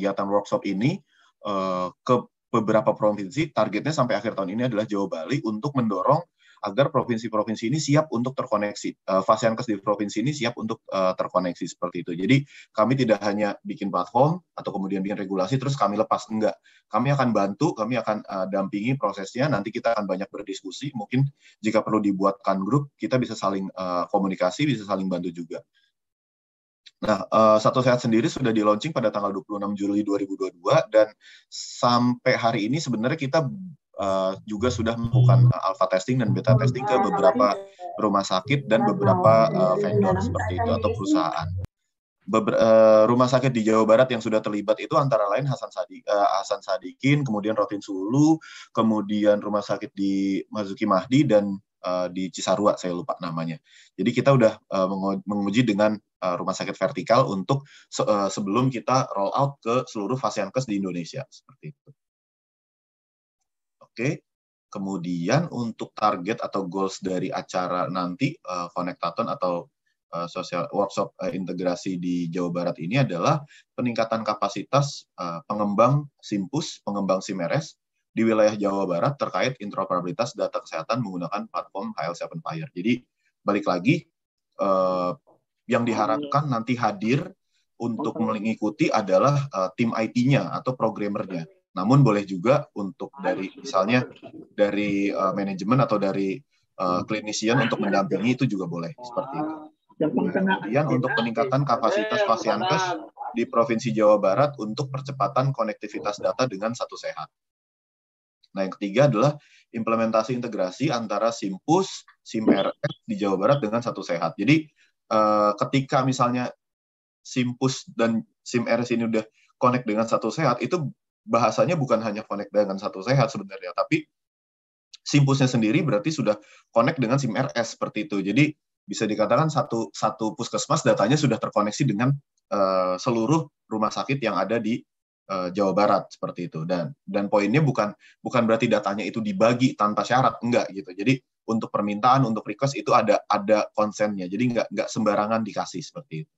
kegiatan workshop ini eh, ke beberapa provinsi targetnya sampai akhir tahun ini adalah Jawa Bali untuk mendorong agar provinsi-provinsi ini siap untuk terkoneksi. Uh, eh, Fasiankes di provinsi ini siap untuk eh, terkoneksi seperti itu. Jadi kami tidak hanya bikin platform atau kemudian bikin regulasi terus kami lepas enggak. Kami akan bantu, kami akan dampingi prosesnya. Nanti kita akan banyak berdiskusi. Mungkin jika perlu dibuatkan grup, kita bisa saling komunikasi, bisa saling bantu juga. Nah, uh, Satu Sehat sendiri sudah di launching pada tanggal 26 Juli 2022 dan sampai hari ini sebenarnya kita uh, juga sudah melakukan alpha testing dan beta testing ke beberapa rumah sakit dan beberapa uh, vendor seperti itu atau perusahaan. Beber, uh, rumah sakit di Jawa Barat yang sudah terlibat itu antara lain Hasan Sadik, uh, Hasan Sadikin, kemudian Rotin Sulu, kemudian rumah sakit di Mazuki Mahdi dan Eh, di Cisarua saya lupa namanya. Jadi kita udah eh, menguji dengan eh, rumah sakit vertikal untuk sebelum kita roll out ke seluruh fasiankes di Indonesia seperti itu. Oke. Kemudian untuk target atau goals dari acara nanti konektaton atau sosial workshop integrasi di Jawa Barat ini adalah peningkatan kapasitas pengembang Simpus, pengembang Simeres di wilayah Jawa Barat terkait interoperabilitas data kesehatan menggunakan platform HL7 Fire. Jadi balik lagi uh, yang diharapkan iya. nanti hadir untuk mengikuti adalah uh, tim IT-nya atau programmernya. Namun boleh juga untuk dari misalnya dari uh, manajemen atau dari uh, klinisian untuk mendampingi itu juga boleh seperti itu. Kemudian untuk peningkatan kapasitas pasien iya, pasienkes di Provinsi Jawa Barat untuk percepatan konektivitas data dengan satu sehat. Nah, yang ketiga adalah implementasi integrasi antara Simpus, SIMRS di Jawa Barat dengan Satu Sehat. Jadi, eh, ketika misalnya Simpus dan SIMRS ini udah connect dengan Satu Sehat, itu bahasanya bukan hanya connect dengan Satu Sehat sebenarnya, tapi Simpusnya sendiri berarti sudah connect dengan SIMRS seperti itu. Jadi, bisa dikatakan satu satu puskesmas datanya sudah terkoneksi dengan uh, seluruh rumah sakit yang ada di Eh, Jawa Barat seperti itu dan dan poinnya bukan bukan berarti datanya itu dibagi tanpa syarat enggak gitu jadi untuk permintaan untuk request itu ada ada konsennya jadi enggak enggak sembarangan dikasih seperti itu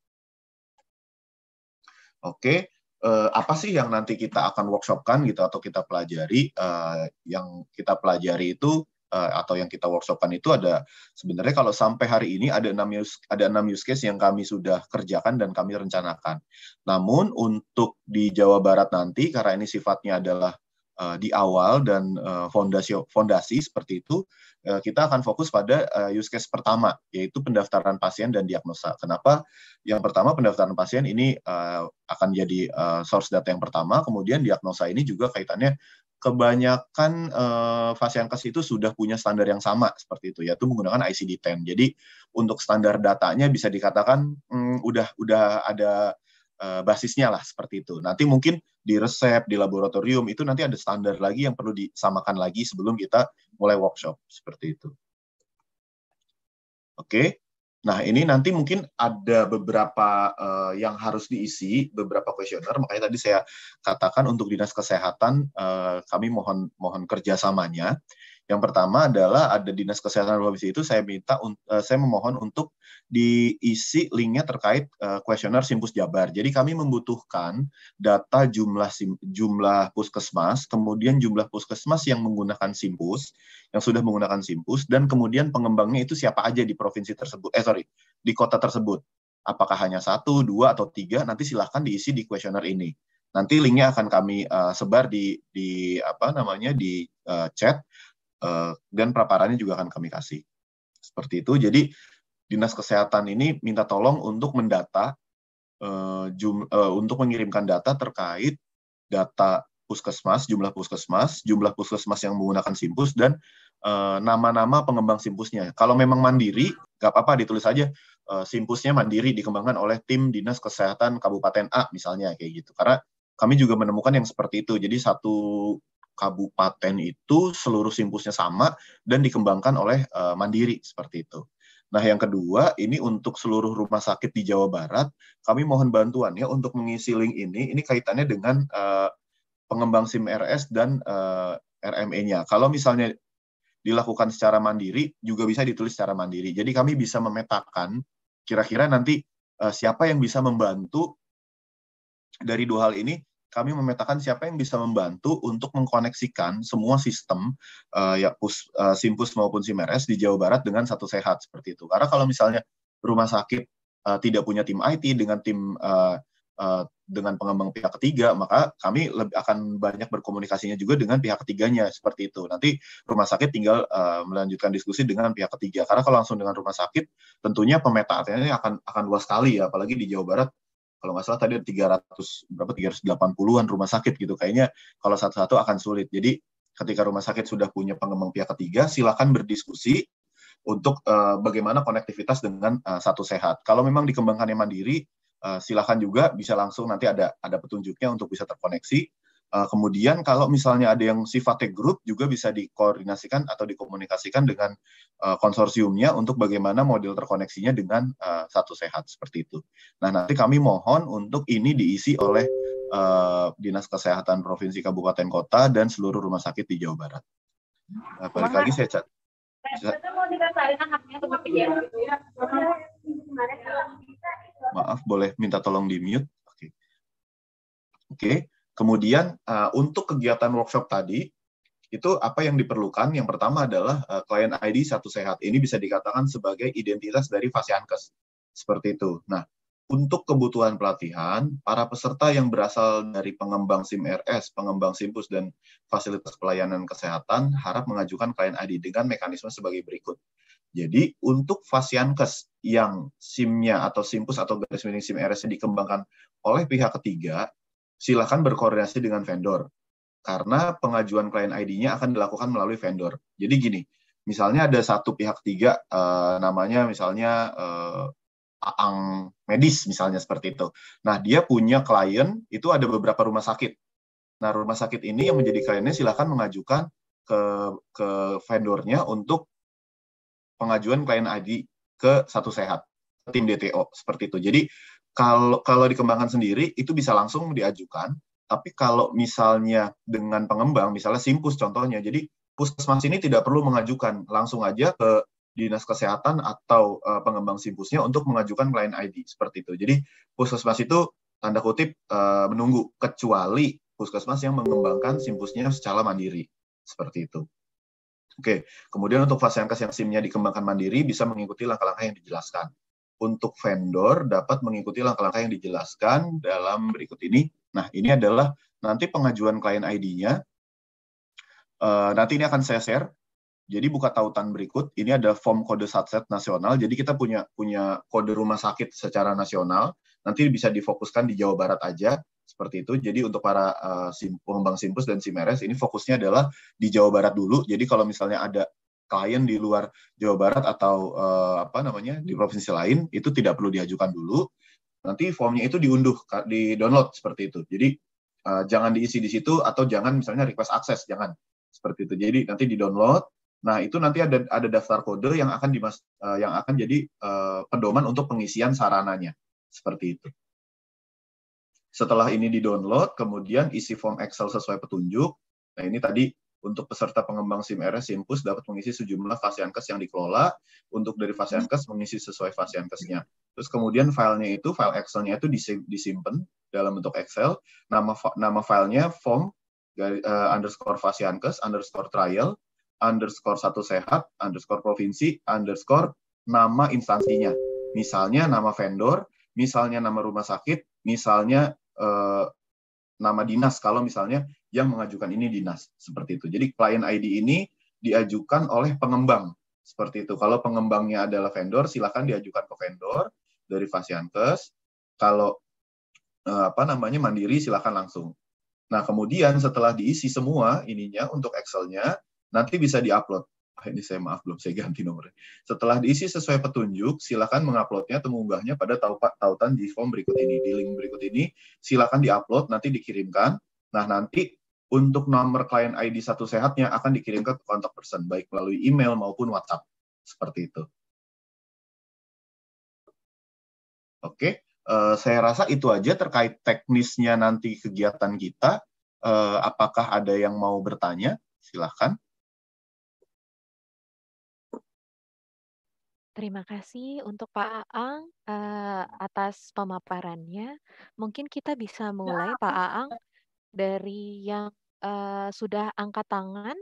oke eh, apa sih yang nanti kita akan workshopkan gitu atau kita pelajari eh, yang kita pelajari itu Eh, atau yang kita workshopkan itu ada sebenarnya kalau sampai hari ini ada enam use ada enam use case yang kami sudah kerjakan dan kami rencanakan. Namun untuk di Jawa Barat nanti karena ini sifatnya adalah uh, di awal dan uh, eh, fondasi fondasi seperti itu uh, kita akan fokus pada uh, use case pertama yaitu pendaftaran pasien dan diagnosa. Kenapa? Yang pertama pendaftaran pasien ini uh, akan jadi uh, source data yang pertama, kemudian diagnosa ini juga kaitannya kebanyakan uh, eh, Fasiankes itu sudah punya standar yang sama seperti itu yaitu menggunakan ICD-10. Jadi untuk standar datanya bisa dikatakan um, udah udah ada uh, basisnya lah seperti itu. Nanti mungkin di resep, di laboratorium itu nanti ada standar lagi yang perlu disamakan lagi sebelum kita mulai workshop seperti itu. Oke. Okay. Nah, ini nanti mungkin ada beberapa uh, yang harus diisi, beberapa kuesioner. Makanya tadi saya katakan untuk dinas kesehatan uh, kami mohon mohon kerjasamanya. Yang pertama adalah ada dinas kesehatan provinsi itu saya minta eh, saya memohon untuk diisi linknya terkait eh, kuesioner uh, Simpus Jabar. Jadi kami membutuhkan data jumlah sim, jumlah puskesmas, kemudian jumlah puskesmas yang menggunakan Simpus, yang sudah menggunakan Simpus, dan kemudian pengembangnya itu siapa aja di provinsi tersebut. Eh sorry, di kota tersebut. Apakah hanya satu, dua, atau tiga? Nanti silahkan diisi di kuesioner ini nanti linknya akan kami uh, sebar di di apa namanya di uh, chat Eh, dan praparannya juga akan kami kasih. Seperti itu. Jadi dinas kesehatan ini minta tolong untuk mendata eh, eh, untuk mengirimkan data terkait data puskesmas, jumlah puskesmas, jumlah puskesmas yang menggunakan simpus dan nama-nama pengembang simpusnya. Kalau memang mandiri, nggak apa-apa ditulis aja simpusnya mandiri dikembangkan oleh tim dinas kesehatan kabupaten A misalnya kayak gitu. Karena kami juga menemukan yang seperti itu. Jadi satu kabupaten itu seluruh simpusnya sama dan dikembangkan oleh uh, mandiri seperti itu. Nah, yang kedua, ini untuk seluruh rumah sakit di Jawa Barat, kami mohon bantuannya untuk mengisi link ini. Ini kaitannya dengan uh, pengembang SIM RS dan uh, eh, RME-nya. Kalau misalnya dilakukan secara mandiri, juga bisa ditulis secara mandiri. Jadi kami bisa memetakan kira-kira nanti uh, siapa yang bisa membantu dari dua hal ini kami memetakan siapa yang bisa membantu untuk mengkoneksikan semua sistem uh, ya pus, uh, eh, simpus maupun simeres di Jawa Barat dengan satu sehat seperti itu. Karena kalau misalnya rumah sakit uh, tidak punya tim IT dengan tim uh, uh, dengan pengembang pihak ketiga, maka kami lebih akan banyak berkomunikasinya juga dengan pihak ketiganya seperti itu. Nanti rumah sakit tinggal uh, melanjutkan diskusi dengan pihak ketiga. Karena kalau langsung dengan rumah sakit, tentunya pemetaannya akan akan luas sekali ya, apalagi di Jawa Barat kalau nggak salah tadi ada 300 berapa 380-an rumah sakit gitu kayaknya kalau satu-satu akan sulit. Jadi ketika rumah sakit sudah punya pengembang pihak ketiga silakan berdiskusi untuk uh, bagaimana konektivitas dengan uh, satu sehat. Kalau memang dikembangkannya mandiri uh, silakan juga bisa langsung nanti ada ada petunjuknya untuk bisa terkoneksi Eh, kemudian kalau misalnya ada yang sifatnya grup juga bisa dikoordinasikan atau dikomunikasikan dengan uh, konsorsiumnya untuk bagaimana model terkoneksinya dengan uh, satu sehat seperti itu. Nah nanti kami mohon untuk ini diisi oleh uh, dinas kesehatan provinsi kabupaten kota dan seluruh rumah sakit di Jawa Barat. Nah, balik lagi saya cat. Iya. Maaf, boleh minta tolong di mute? Oke. Okay. Oke. Okay. Kemudian uh, untuk kegiatan workshop tadi itu apa yang diperlukan? Yang pertama adalah uh, klien ID satu sehat. Ini bisa dikatakan sebagai identitas dari Fasiankes. Seperti itu. Nah, untuk kebutuhan pelatihan, para peserta yang berasal dari pengembang SIM RS, pengembang SIMPUS, dan fasilitas pelayanan kesehatan harap mengajukan klien ID dengan mekanisme sebagai berikut. Jadi, untuk Fasiankes yang SIM-nya atau SIMPUS atau garis miring SIM RS dikembangkan oleh pihak ketiga, silakan berkoordinasi dengan vendor karena pengajuan klien ID-nya akan dilakukan melalui vendor. Jadi gini, misalnya ada satu pihak tiga uh, namanya misalnya uh, Aang Medis misalnya seperti itu. Nah, dia punya klien itu ada beberapa rumah sakit. Nah, rumah sakit ini yang menjadi kliennya silakan mengajukan ke ke vendornya untuk pengajuan klien ID ke satu sehat tim DTO seperti itu. Jadi kalau kalau dikembangkan sendiri itu bisa langsung diajukan tapi kalau misalnya dengan pengembang misalnya simpus contohnya jadi puskesmas ini tidak perlu mengajukan langsung aja ke dinas kesehatan atau uh, pengembang simpusnya untuk mengajukan klien ID seperti itu jadi puskesmas itu tanda kutip uh, menunggu kecuali puskesmas yang mengembangkan simpusnya secara mandiri seperti itu oke kemudian untuk fase yang kes yang simnya dikembangkan mandiri bisa mengikuti langkah-langkah yang dijelaskan untuk vendor dapat mengikuti langkah-langkah yang dijelaskan dalam berikut ini. Nah, ini adalah nanti pengajuan klien ID-nya. Uh, eh, nanti ini akan saya share. Jadi buka tautan berikut, ini ada form kode satset nasional. Jadi kita punya punya kode rumah sakit secara nasional. Nanti bisa difokuskan di Jawa Barat aja seperti itu. Jadi untuk para uh, sim, pengembang simpus dan simeres ini fokusnya adalah di Jawa Barat dulu. Jadi kalau misalnya ada klien di luar Jawa Barat atau uh, apa namanya di provinsi lain itu tidak perlu diajukan dulu. Nanti formnya itu diunduh, di download seperti itu. Jadi uh, jangan diisi di situ atau jangan misalnya request akses, jangan seperti itu. Jadi nanti di download. Nah itu nanti ada ada daftar kode yang akan dimas uh, yang akan jadi uh, pedoman untuk pengisian sarananya seperti itu. Setelah ini di download, kemudian isi form Excel sesuai petunjuk. Nah ini tadi untuk peserta pengembang SIM RS Simpus dapat mengisi sejumlah fasiankes yang dikelola untuk dari fasiankes hmm. mengisi sesuai fasiankesnya. Terus kemudian filenya itu, file Excelnya itu disimpan dalam bentuk Excel, nama nama filenya form uh, underscore fasiankes underscore trial underscore satu sehat underscore provinsi underscore nama instansinya. Misalnya nama vendor, misalnya nama rumah sakit, misalnya uh, nama dinas kalau misalnya yang mengajukan ini dinas seperti itu. Jadi client ID ini diajukan oleh pengembang seperti itu. Kalau pengembangnya adalah vendor, silakan diajukan ke vendor dari fasiantes Kalau eh, apa namanya mandiri silakan langsung. Nah, kemudian setelah diisi semua ininya untuk Excelnya nanti bisa diupload ini saya maaf belum saya ganti nomornya. Setelah diisi sesuai petunjuk, silakan menguploadnya atau mengunggahnya pada tautan di form berikut ini, di link berikut ini. Silakan diupload, nanti dikirimkan. Nah nanti untuk nomor klien ID satu sehatnya akan dikirimkan ke kontak person, baik melalui email maupun WhatsApp. Seperti itu. Oke, eh, saya rasa itu aja terkait teknisnya nanti kegiatan kita. Eh, apakah ada yang mau bertanya? Silahkan. Terima kasih untuk Pak Aang uh, atas pemaparannya. Mungkin kita bisa mulai Pak Aang dari yang uh, sudah angkat tangan.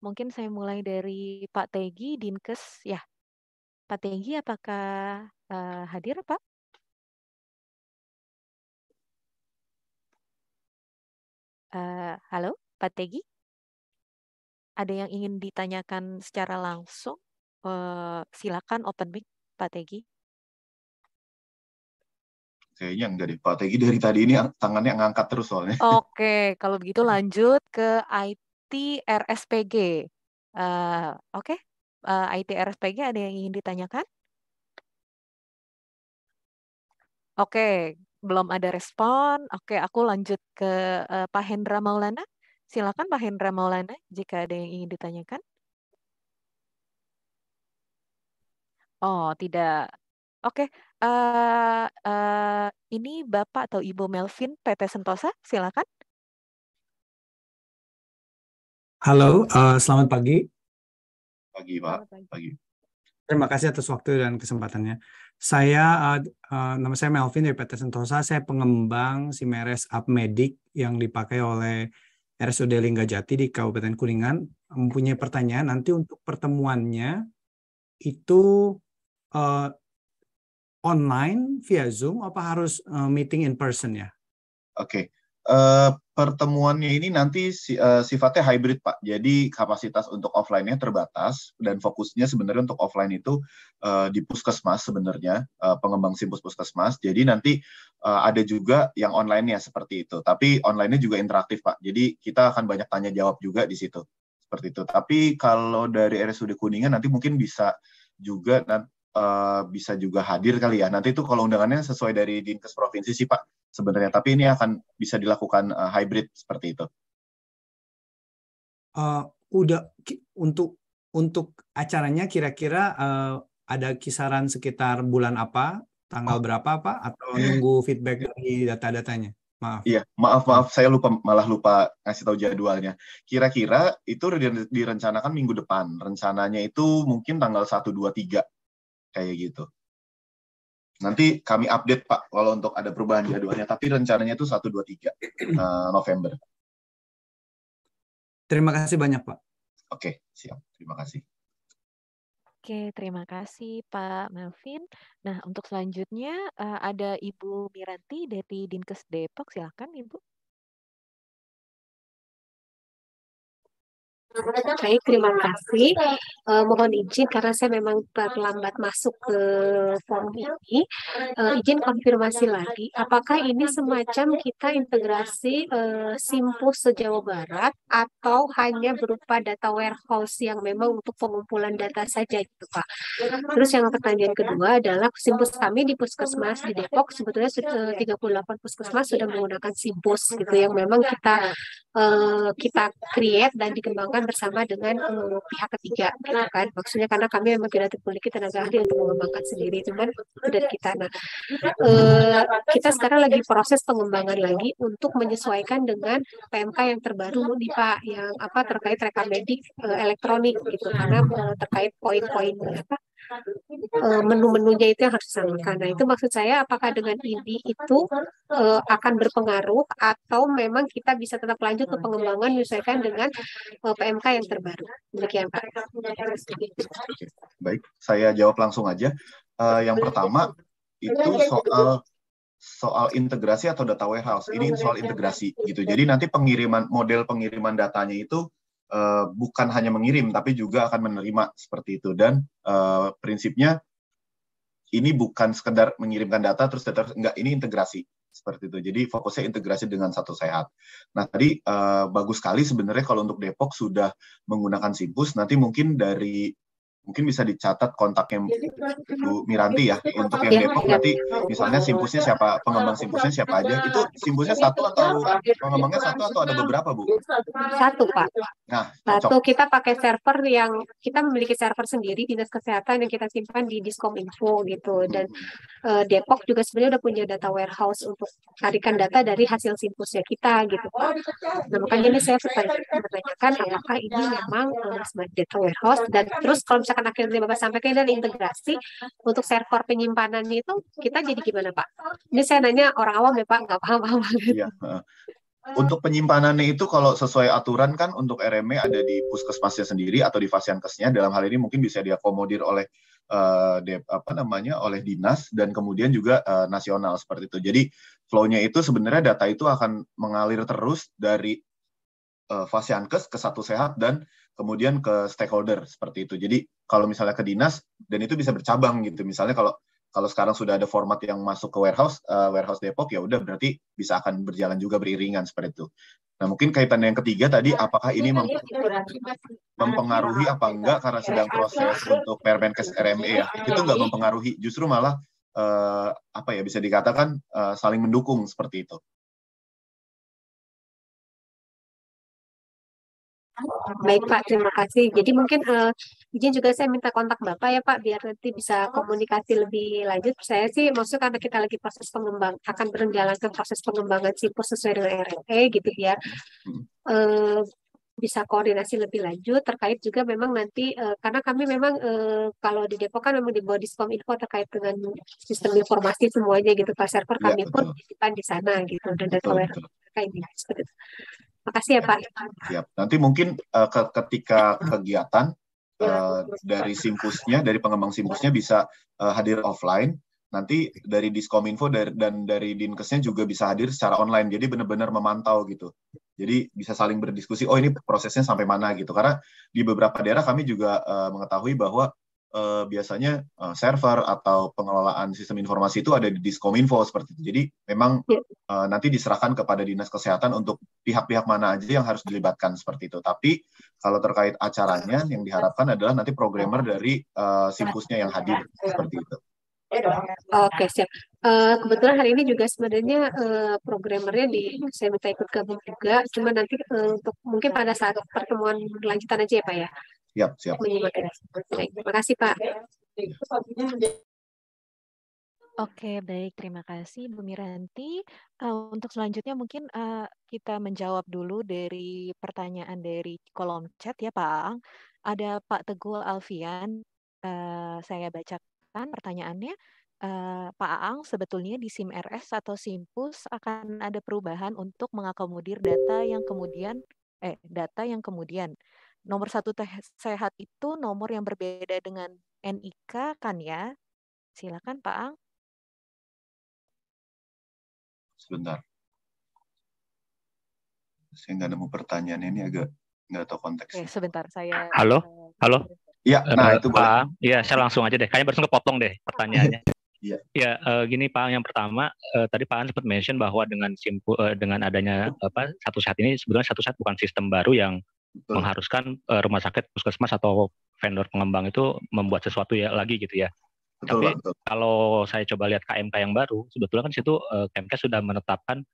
Mungkin saya mulai dari Pak Tegi Dinkes ya. Pak Tegi apakah uh, hadir Pak? halo Pak Tegi? Ada yang ingin ditanyakan secara langsung? Eh, silakan open mic Pak Tegi. Kayaknya enggak deh. Pak Tegi dari tadi ini tangannya ngangkat terus soalnya. Oke, kalau begitu lanjut ke IT RSPG. Uh, eh, Oke, okay. uh, eh, IT RSPG ada yang ingin ditanyakan? Oke, okay. belum ada respon. Oke, okay, aku lanjut ke uh, Pak Hendra Maulana. Silakan Pak Hendra Maulana jika ada yang ingin ditanyakan. Oh, tidak. Oke, Uh, uh, ini Bapak atau Ibu Melvin PT Sentosa, silakan. Halo, uh, selamat pagi. Pagi, Pak. pagi. Terima kasih atas waktu dan kesempatannya. Saya, uh, uh, nama saya Melvin dari PT Sentosa. Saya pengembang si Simeres Medic yang dipakai oleh RSUD Linggajati di Kabupaten Kuningan. Mempunyai pertanyaan nanti untuk pertemuannya itu uh, online via Zoom apa harus uh, meeting in person ya? Oke. Okay. Uh, eh, pertemuannya ini nanti uh, sifatnya hybrid Pak. Jadi kapasitas untuk offline-nya terbatas dan fokusnya sebenarnya untuk offline itu uh, di puskesmas sebenarnya uh, pengembang simpus puskesmas. Jadi nanti uh, ada juga yang online-nya seperti itu. Tapi online-nya juga interaktif Pak. Jadi kita akan banyak tanya jawab juga di situ seperti itu. Tapi kalau dari RSUD Kuningan nanti mungkin bisa juga Eh, bisa juga hadir kali ya. Nanti itu kalau undangannya sesuai dari dinkes provinsi sih Pak sebenarnya. Tapi ini akan bisa dilakukan uh, hybrid seperti itu. Uh, udah untuk untuk acaranya kira-kira uh, ada kisaran sekitar bulan apa, tanggal oh. berapa Pak, atau nunggu feedback dari data-datanya? Maaf. Iya, maaf maaf saya lupa malah lupa ngasih tahu jadwalnya. Kira-kira itu direncanakan minggu depan. Rencananya itu mungkin tanggal satu dua tiga kayak gitu. Nanti kami update Pak kalau untuk ada perubahan jadwalnya, tapi rencananya itu 1 2 3 uh, November. Terima kasih banyak, Pak. Oke, siap. Terima kasih. Oke, terima kasih Pak Melvin. Nah, untuk selanjutnya uh, ada Ibu Miranti dari Dinkes Depok. Silakan, Ibu. Baik, terima kasih. Uh, mohon izin karena saya memang terlambat masuk ke form ini. Uh, izin konfirmasi lagi, apakah ini semacam kita integrasi uh, eh, simpus sejauh barat atau hanya berupa data warehouse yang memang untuk pengumpulan data saja itu Pak? Terus yang pertanyaan kedua adalah simpus kami di puskesmas di Depok sebetulnya puluh 38 puskesmas sudah menggunakan simpus gitu yang memang kita uh, kita create dan dikembangkan bersama dengan uh, pihak ketiga gitu kan maksudnya karena kami memang tidak memiliki tenaga ahli untuk mengembangkan sendiri cuman dan kita nah uh, kita sekarang lagi proses pengembangan lagi untuk menyesuaikan dengan PMK yang terbaru nih Pak yang apa terkait medik uh, elektronik gitu karena uh, terkait poin-poin Kan eh, menu-menunya itu yang harus disamakan. Nah, itu maksud saya apakah dengan ini itu uh, akan berpengaruh atau memang kita bisa tetap lanjut ke pengembangan menyesuaikan dengan uh, eh, PMK yang terbaru. Demikian Pak. Baik, saya jawab langsung aja. Uh, yang pertama itu soal soal integrasi atau data warehouse. Ini soal integrasi gitu. Jadi nanti pengiriman model pengiriman datanya itu Eh, bukan hanya mengirim tapi juga akan menerima seperti itu dan uh, prinsipnya ini bukan sekedar mengirimkan data terus data enggak ini integrasi seperti itu. Jadi fokusnya integrasi dengan satu sehat. Nah tadi uh, bagus sekali sebenarnya kalau untuk Depok sudah menggunakan Simpus. Nanti mungkin dari mungkin bisa dicatat kontaknya Bu Miranti ya untuk yang Depok nanti misalnya simpusnya siapa pengembang simpusnya siapa aja itu simpusnya satu atau pengembangnya satu atau ada beberapa Bu? Satu Pak. Nah, satu kita pakai server yang kita memiliki server sendiri dinas kesehatan yang kita simpan di diskom info gitu dan hmm. uh, Depok juga sebenarnya udah punya data warehouse untuk tarikan data dari hasil simpusnya kita gitu Pak. Nah, makanya ini saya bertanyakan kan apakah ini ya, memang uh, data ya. warehouse dan terus kalau misalkan akhirnya Bapak sampaikan dan integrasi untuk server penyimpanannya itu kita jadi gimana Pak? Ini saya nanya orang awam ya Pak, nggak paham-paham banget. Iya, untuk penyimpanannya itu kalau sesuai aturan kan untuk RME ada di puskesmasnya sendiri atau di fasiankesnya dalam hal ini mungkin bisa diakomodir oleh uh, eh, de, apa namanya oleh dinas dan kemudian juga uh, nasional seperti itu. Jadi flow-nya itu sebenarnya data itu akan mengalir terus dari uh, Fasiankes ke Satu Sehat dan kemudian ke stakeholder seperti itu. Jadi kalau misalnya ke dinas dan itu bisa bercabang gitu. Misalnya kalau kalau sekarang sudah ada format yang masuk ke warehouse uh, warehouse Depok ya udah berarti bisa akan berjalan juga beriringan seperti itu. Nah, mungkin kaitan yang ketiga tadi iya, apakah ini mem mempengaruhi apa enggak karena sedang proses untuk Permenkes RME ya. Itu enggak mempengaruhi, justru malah uh, apa ya bisa dikatakan uh, saling mendukung seperti itu. Baik Pak, terima kasih. Jadi mungkin uh, izin juga saya minta kontak Bapak ya Pak, biar nanti bisa komunikasi lebih lanjut. Saya sih maksud karena kita lagi proses pengembang, akan berjalankan proses pengembangan SIPUS sesuai dengan RLE gitu ya. Uh, bisa koordinasi lebih lanjut terkait juga memang nanti uh, karena kami memang uh, kalau di Depok kan memang di Bodiscom info terkait dengan sistem informasi semuanya gitu Pak server kami ya, pun disimpan di sana gitu dan data dengan kayak gitu. Makasih ya Pak. Siap. Nanti mungkin uh, ke ketika kegiatan uh, dari simpusnya, dari pengembang simpusnya bisa uh, hadir offline. Nanti dari Diskominfo dari, dan dari Dinkesnya juga bisa hadir secara online. Jadi benar-benar memantau gitu. Jadi bisa saling berdiskusi. Oh ini prosesnya sampai mana gitu. Karena di beberapa daerah kami juga uh, mengetahui bahwa uh, biasanya uh, server atau pengelolaan sistem informasi itu ada di Diskominfo seperti itu. Jadi memang uh, nanti diserahkan kepada dinas kesehatan untuk pihak-pihak mana aja yang harus dilibatkan seperti itu. Tapi kalau terkait acaranya yang diharapkan adalah nanti programmer dari uh, simpusnya yang hadir seperti itu. Oke siap. Uh, kebetulan hari ini juga sebenarnya uh, programmernya di saya minta ikut gabung juga. Cuma nanti uh, untuk mungkin pada saat pertemuan lanjutan aja ya Pak ya. Siap, siap. Terima kasih, Pak. Oke, baik. Terima kasih, Bu Miranti. Uh, untuk selanjutnya mungkin uh, kita menjawab dulu dari pertanyaan dari kolom chat ya, Pak Ang. Ada Pak Teguh Alfian, uh, saya bacakan pertanyaannya. Uh, Pak Aang, sebetulnya di SIM RS atau SIMPUS akan ada perubahan untuk mengakomodir data yang kemudian eh data yang kemudian nomor satu sehat itu nomor yang berbeda dengan NIK kan ya? Silakan Pak Ang. Sebentar. Saya nggak nemu pertanyaan ini agak nggak tahu konteksnya. Oke, sebentar saya. Ah, halo, halo. Iya, nah itu Pak. Iya, saya langsung aja deh. Kayaknya baru kepotong deh pertanyaannya. Iya. Ya, uh, gini Pak, yang pertama uh, tadi Pak An sempat mention bahwa dengan simpul, uh, dengan adanya apa satu saat ini sebenarnya satu saat bukan sistem baru yang Betul. mengharuskan uh, rumah sakit, puskesmas atau vendor pengembang itu membuat sesuatu ya lagi gitu ya. Betul, Tapi betul. kalau saya coba lihat KMK yang baru, sebetulnya kan situ uh, eh, KMK sudah menetapkan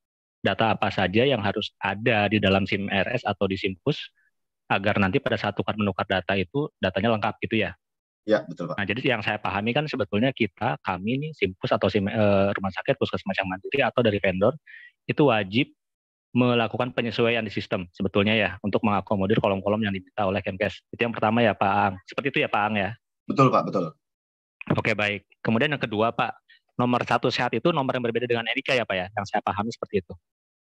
data apa saja yang harus ada di dalam SIM RS atau di SIM Pus agar nanti pada saat tukar menukar data itu datanya lengkap gitu ya. Ya, betul Pak. Nah, jadi yang saya pahami kan sebetulnya kita, kami ini SIM pus atau sim, eh, rumah sakit puskesmas yang mandiri atau dari vendor itu wajib melakukan penyesuaian di sistem sebetulnya ya untuk mengakomodir kolom-kolom yang diminta oleh Kemkes. Itu yang pertama ya Pak Ang. Seperti itu ya Pak Ang ya. Betul Pak, betul. Oke baik. Kemudian yang kedua Pak, nomor satu sehat itu nomor yang berbeda dengan Erika ya Pak ya, yang saya pahami seperti itu.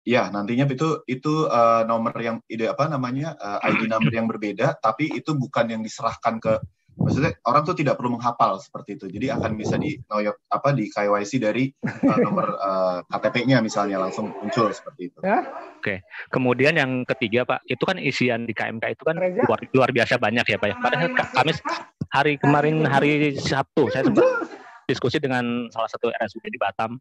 Ya, nantinya itu itu uh, nomor yang ide apa namanya uh, eh, ID number yang berbeda, tapi itu bukan yang diserahkan ke maksudnya orang tuh tidak perlu menghafal seperti itu. Jadi akan bisa di know apa di KYC dari uh, nomor uh, eh, KTP-nya misalnya langsung muncul seperti itu. Ya. Oke. Kemudian yang ketiga Pak, itu kan isian di KMK itu kan luar, luar biasa banyak ya Pak ya. Pada Kamis hari kemarin hari Sabtu saya sempat diskusi dengan salah satu RSUD di Batam.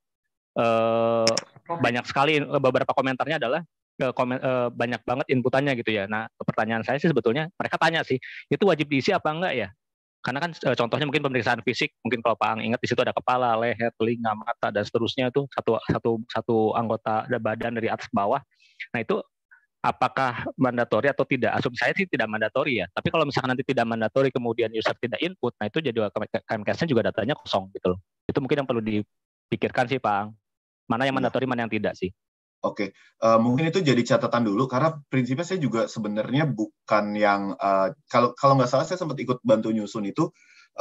Uh, banyak sekali beberapa komentarnya adalah komen, banyak banget inputannya gitu ya. Nah, pertanyaan saya sih sebetulnya mereka tanya sih, itu wajib diisi apa enggak ya? karena kan eh, contohnya mungkin pemeriksaan fisik mungkin kalau Pak Ang ingat di situ ada kepala, leher, telinga, mata dan seterusnya itu satu satu satu anggota badan dari atas ke bawah. Nah itu apakah mandatori atau tidak? Asumsi saya sih tidak mandatori ya. Tapi kalau misalkan nanti tidak mandatori kemudian user tidak input, nah itu jadi KMKS-nya kan juga datanya kosong gitu loh. Itu mungkin yang perlu dipikirkan sih Pak Ang. Mana yang iya. mandatori, mana yang tidak sih? Oke, okay. uh, eh, mungkin itu jadi catatan dulu karena prinsipnya saya juga sebenarnya bukan yang uh, kalau kalau nggak salah saya sempat ikut bantu nyusun itu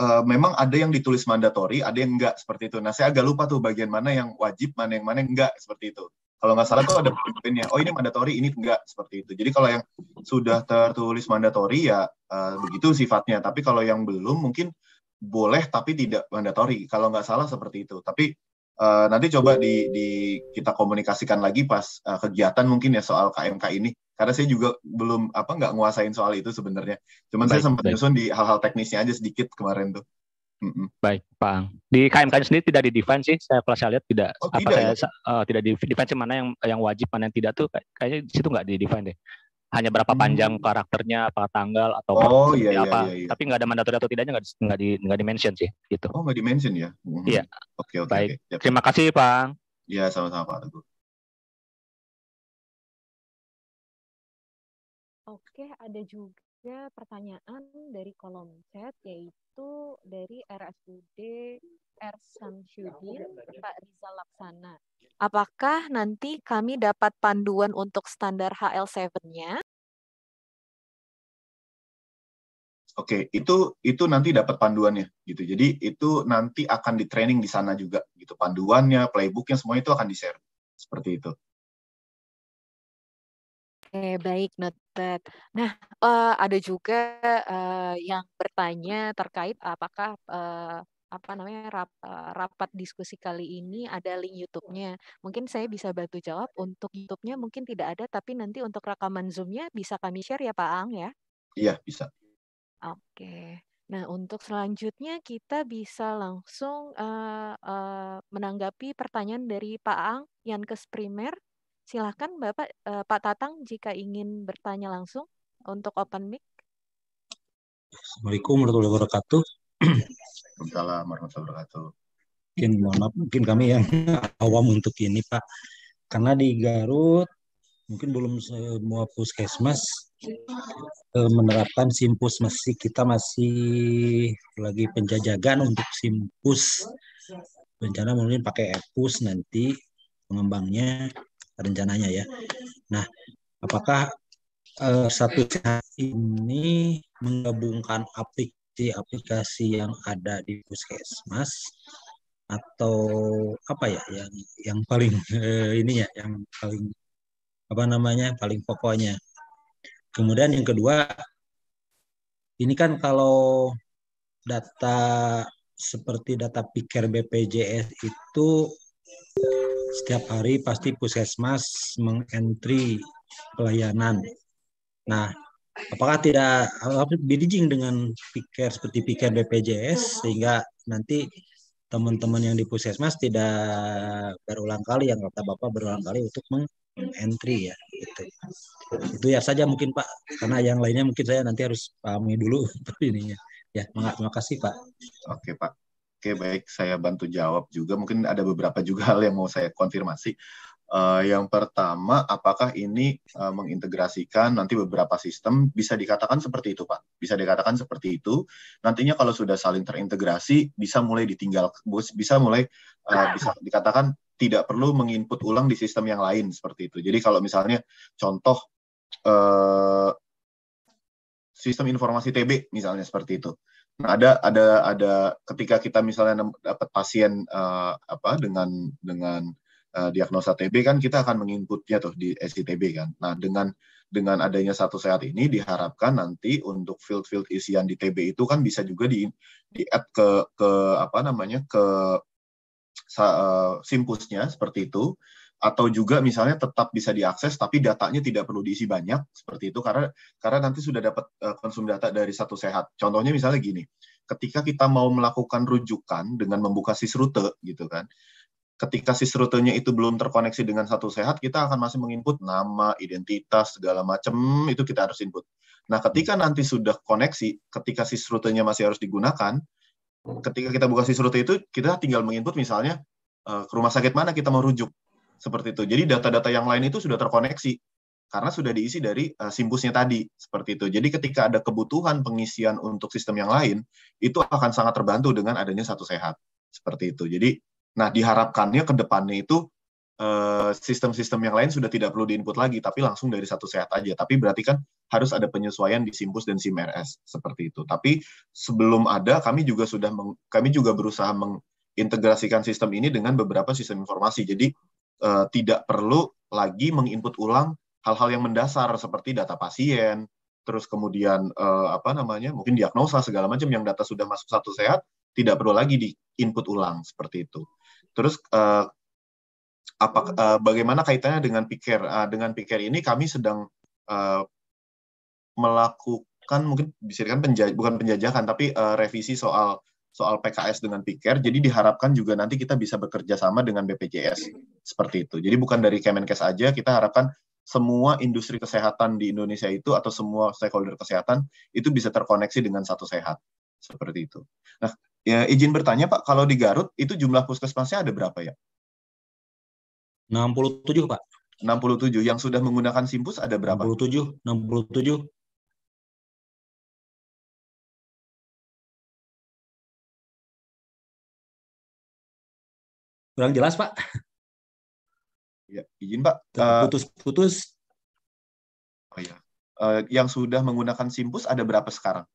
uh, memang ada yang ditulis mandatori, ada yang enggak seperti itu. Nah, saya agak lupa tuh bagian mana yang wajib, mana yang mana yang enggak seperti itu. Kalau nggak salah tuh ada poinnya. Oh, ini mandatori, ini enggak seperti itu. Jadi kalau yang sudah tertulis mandatori ya uh, begitu sifatnya, tapi kalau yang belum mungkin boleh tapi tidak mandatori. Kalau nggak salah seperti itu. Tapi Uh, nanti coba di, di kita komunikasikan lagi pas uh, kegiatan mungkin ya soal KMK ini karena saya juga belum apa nggak nguasain soal itu sebenarnya cuman baik, saya sempat nyusun di hal-hal teknisnya aja sedikit kemarin tuh Mm-mm. Baik, Pak. Di KMK sendiri tidak di define sih. Saya kalau saya lihat tidak. Oh, apa tidak, saya, uh, tidak di define mana yang yang wajib, mana yang tidak tuh kayaknya di situ nggak di define deh hanya berapa hmm. panjang karakternya apa tanggal atau oh, iya, iya, apa iya, iya. tapi nggak ada mandatori atau tidaknya nggak nggak di nggak di mention sih gitu oh nggak di mention ya hmm. iya oke okay, oke baik okay. terima kasih bang iya sama-sama pak Teguh oke ada juga ada pertanyaan dari kolom chat yaitu dari RSUD R Samsudin Pak Rizal Laksana. Apakah nanti kami dapat panduan untuk standar HL7-nya? Oke, itu itu nanti dapat panduannya gitu. Jadi itu nanti akan di training di sana juga gitu. Panduannya, playbooknya semua itu akan di share seperti itu. Oke, baik, noted. Nah, uh, ada juga, uh, yang bertanya terkait apakah, uh, apa namanya, rap uh, rapat diskusi kali ini ada link YouTube-nya. Mungkin saya bisa bantu jawab, untuk YouTube-nya mungkin tidak ada, tapi nanti untuk rekaman Zoom-nya bisa kami share ya, Pak Ang, ya? Iya, bisa. Oke. Nah, untuk selanjutnya kita bisa langsung, uh, uh, menanggapi pertanyaan dari Pak Ang, Yankes Primer. Silahkan Bapak uh, Pak Tatang jika ingin bertanya langsung untuk open mic. Assalamualaikum warahmatullahi wabarakatuh. Waalaikumsalam warahmatullahi wabarakatuh. Mungkin mohon maaf mungkin kami yang awam untuk ini Pak. Karena di Garut mungkin belum semua puskesmas eh, menerapkan simpus masih kita masih lagi penjajagan untuk simpus rencana mungkin pakai epus nanti pengembangnya rencananya ya. Hmm. Nah, apakah uh, satu sehat ini menggabungkan aplikasi-aplikasi yang ada di puskesmas atau apa ya yang yang paling uh, ini ya yang paling apa namanya paling pokoknya. Kemudian yang kedua ini kan kalau data seperti data pikir BPJS itu setiap hari pasti puskesmas mengentri pelayanan. Nah, apakah tidak bidding dengan pikir seperti pikir BPJS sehingga nanti teman-teman yang di puskesmas tidak berulang kali yang kata bapak berulang kali untuk mengentry ya itu itu ya saja mungkin pak karena yang lainnya mungkin saya nanti harus pahami dulu ininya ya terima kasih pak oke pak Oke, baik. Saya bantu jawab juga. Mungkin ada beberapa juga hal yang mau saya konfirmasi. Uh, yang pertama, apakah ini uh, mengintegrasikan nanti beberapa sistem? Bisa dikatakan seperti itu, Pak. Bisa dikatakan seperti itu. Nantinya kalau sudah saling terintegrasi, bisa mulai ditinggal, bisa mulai uh, bisa dikatakan tidak perlu menginput ulang di sistem yang lain seperti itu. Jadi kalau misalnya contoh uh, sistem informasi TB misalnya seperti itu Nah, ada ada ada ketika kita misalnya dapat pasien uh, apa dengan dengan uh, diagnosa TB kan kita akan menginputnya tuh di SITB kan. Nah, dengan dengan adanya satu sehat ini diharapkan nanti untuk field-field isian di TB itu kan bisa juga di di add ke ke apa namanya ke uh, simpusnya seperti itu atau juga misalnya tetap bisa diakses tapi datanya tidak perlu diisi banyak seperti itu karena karena nanti sudah dapat uh, konsum data dari satu sehat. Contohnya misalnya gini, ketika kita mau melakukan rujukan dengan membuka sisrute gitu kan. Ketika sisrutenya itu belum terkoneksi dengan satu sehat, kita akan masih menginput nama, identitas, segala macam itu kita harus input. Nah, ketika hmm. nanti sudah koneksi, ketika sisrutenya masih harus digunakan, ketika kita buka sisrute itu kita tinggal menginput misalnya eh, ke rumah sakit mana kita mau rujuk seperti itu. Jadi data-data yang lain itu sudah terkoneksi karena sudah diisi dari uh, eh, simpusnya tadi seperti itu. Jadi ketika ada kebutuhan pengisian untuk sistem yang lain itu akan sangat terbantu dengan adanya satu sehat seperti itu. Jadi nah diharapkannya ke depannya itu eh, sistem-sistem uh, yang lain sudah tidak perlu diinput lagi, tapi langsung dari satu sehat aja. Tapi berarti kan harus ada penyesuaian di Simpus dan SIMRS seperti itu. Tapi sebelum ada, kami juga sudah meng, kami juga berusaha mengintegrasikan sistem ini dengan beberapa sistem informasi. Jadi uh, tidak perlu lagi menginput ulang hal-hal yang mendasar seperti data pasien, terus kemudian uh, apa namanya mungkin diagnosa segala macam yang data sudah masuk satu sehat tidak perlu lagi diinput ulang seperti itu. Terus uh, apa uh, bagaimana kaitannya dengan pikir uh, dengan pikir ini kami sedang uh, melakukan mungkin bisa dikatakan penjaj bukan penjajakan tapi uh, revisi soal soal PKS dengan PIKER, jadi diharapkan juga nanti kita bisa bekerja sama dengan BPJS seperti itu. Jadi bukan dari Kemenkes aja, kita harapkan semua industri kesehatan di Indonesia itu atau semua stakeholder kesehatan itu bisa terkoneksi dengan satu sehat seperti itu. Nah, ya, izin bertanya Pak, kalau di Garut itu jumlah puskesmasnya ada berapa ya? 67 Pak. 67 yang sudah menggunakan Simpus ada berapa? 67, 67. Kurang jelas, Pak. Ya, izin, Pak. Eh, putus-putus. Uh, oh ya. Uh, yang sudah menggunakan Simpus ada berapa sekarang?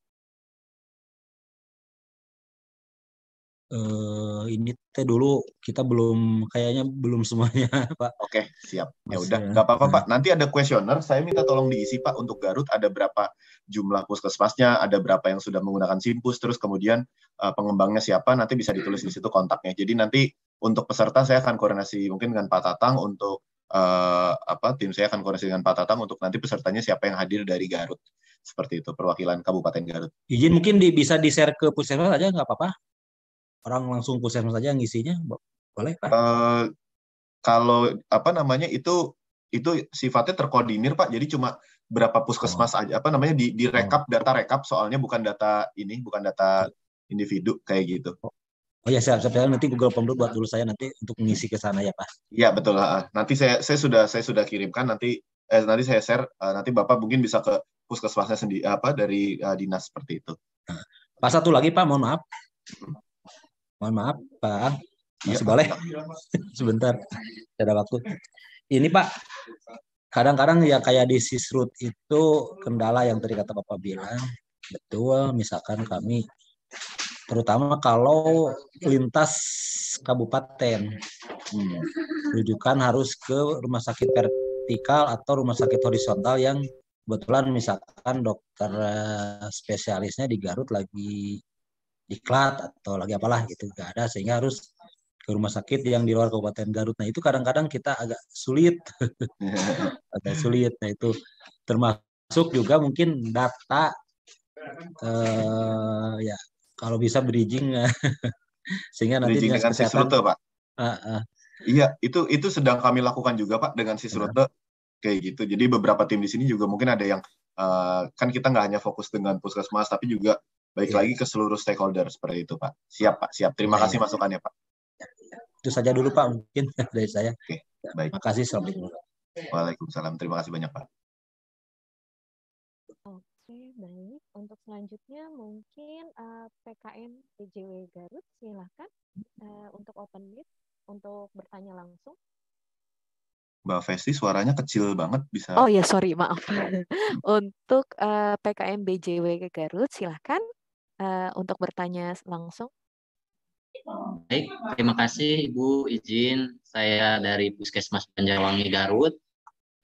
Uh, ini teh dulu kita belum kayaknya belum semuanya pak. Oke okay, siap. Ya udah ya. nggak apa-apa pak. Nah. Nanti ada kuesioner. Saya minta tolong diisi pak untuk Garut ada berapa jumlah puskesmasnya, ada berapa yang sudah menggunakan simpus, terus kemudian uh, pengembangnya siapa. Nanti bisa ditulis di situ kontaknya. Jadi nanti untuk peserta saya akan koordinasi mungkin dengan Pak Tatang untuk uh, apa tim saya akan koordinasi dengan Pak Tatang untuk nanti pesertanya siapa yang hadir dari Garut seperti itu perwakilan Kabupaten Garut. Izin mungkin di, bisa di share ke puskesmas saja nggak apa-apa. Orang langsung puskesmas saja ngisinya boleh Pak. Uh, kalau apa namanya itu itu sifatnya terkoordinir Pak. Jadi cuma berapa puskesmas oh. aja apa namanya di rekap oh. data rekap soalnya bukan data ini bukan data individu kayak gitu. Oh. Oh ya siap, siap, nanti Google Form buat dulu saya nanti untuk mengisi ke sana ya Pak. Iya betul. Ha. Ah, ah. Nanti saya saya sudah saya sudah kirimkan nanti eh, nanti saya share ah, nanti Bapak mungkin bisa ke puskesmasnya sendiri apa dari uh, dinas seperti itu. Pak satu lagi Pak, mohon maaf. Mohon maaf Pak. Iya, Masih ya, boleh? Iya, Sebentar. Tidak ada waktu. Ini Pak, kadang-kadang ya kayak di sisrut itu kendala yang tadi kata Bapak bilang betul misalkan kami terutama kalau lintas kabupaten. Hmm. Rujukan harus ke rumah sakit vertikal atau rumah sakit horizontal yang kebetulan misalkan dokter eh, spesialisnya di Garut lagi diklat atau lagi apalah gitu nggak ada sehingga harus ke rumah sakit yang di luar kabupaten Garut. Nah itu kadang-kadang kita agak sulit, agak sulit. Nah itu termasuk juga mungkin data eh, ya kalau bisa bridging sehingga nanti bridging dengan kesehatan, rute, Pak. Uh, uh. Iya, itu itu sedang kami lakukan juga Pak dengan sisrute iya. uh. kayak gitu. Jadi beberapa tim di sini juga mungkin ada yang uh, kan kita nggak hanya fokus dengan puskesmas tapi juga baik yeah. lagi ke seluruh stakeholder seperti itu Pak. Siap Pak, siap. Terima yeah. kasih masukannya Pak. Itu saja dulu Pak mungkin dari saya. Oke, okay. baik. Terima kasih. selamat Waalaikumsalam. Terima kasih banyak Pak. Oke, okay, baik untuk selanjutnya mungkin uh, eh, PKM PJW Garut silahkan uh, untuk open mic untuk bertanya langsung. Mbak Festi suaranya kecil banget bisa. Oh ya sorry maaf. untuk uh, eh, PKM BJW Garut silahkan uh, untuk bertanya langsung. Baik, terima kasih Ibu izin saya dari Puskesmas Banjarwangi Garut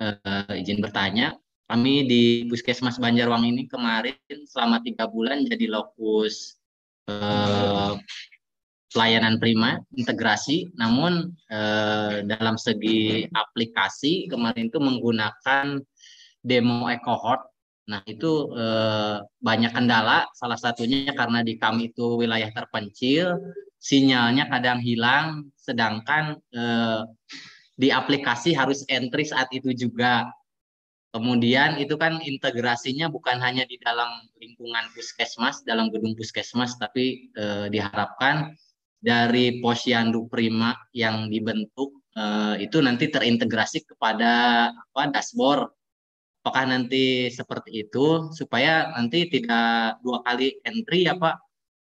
uh, izin bertanya kami di Puskesmas Banjarwang ini kemarin selama tiga bulan jadi lokus eh, pelayanan prima integrasi. Namun eh, dalam segi aplikasi kemarin itu menggunakan demo ekohort. Nah itu eh, banyak kendala. Salah satunya karena di kami itu wilayah terpencil, sinyalnya kadang hilang, sedangkan eh, di aplikasi harus entry saat itu juga. Kemudian itu kan integrasinya bukan hanya di dalam lingkungan puskesmas, dalam gedung puskesmas, tapi e, diharapkan dari posyandu prima yang dibentuk e, itu nanti terintegrasi kepada apa dashboard. Apakah nanti seperti itu supaya nanti tidak dua kali entry ya Pak?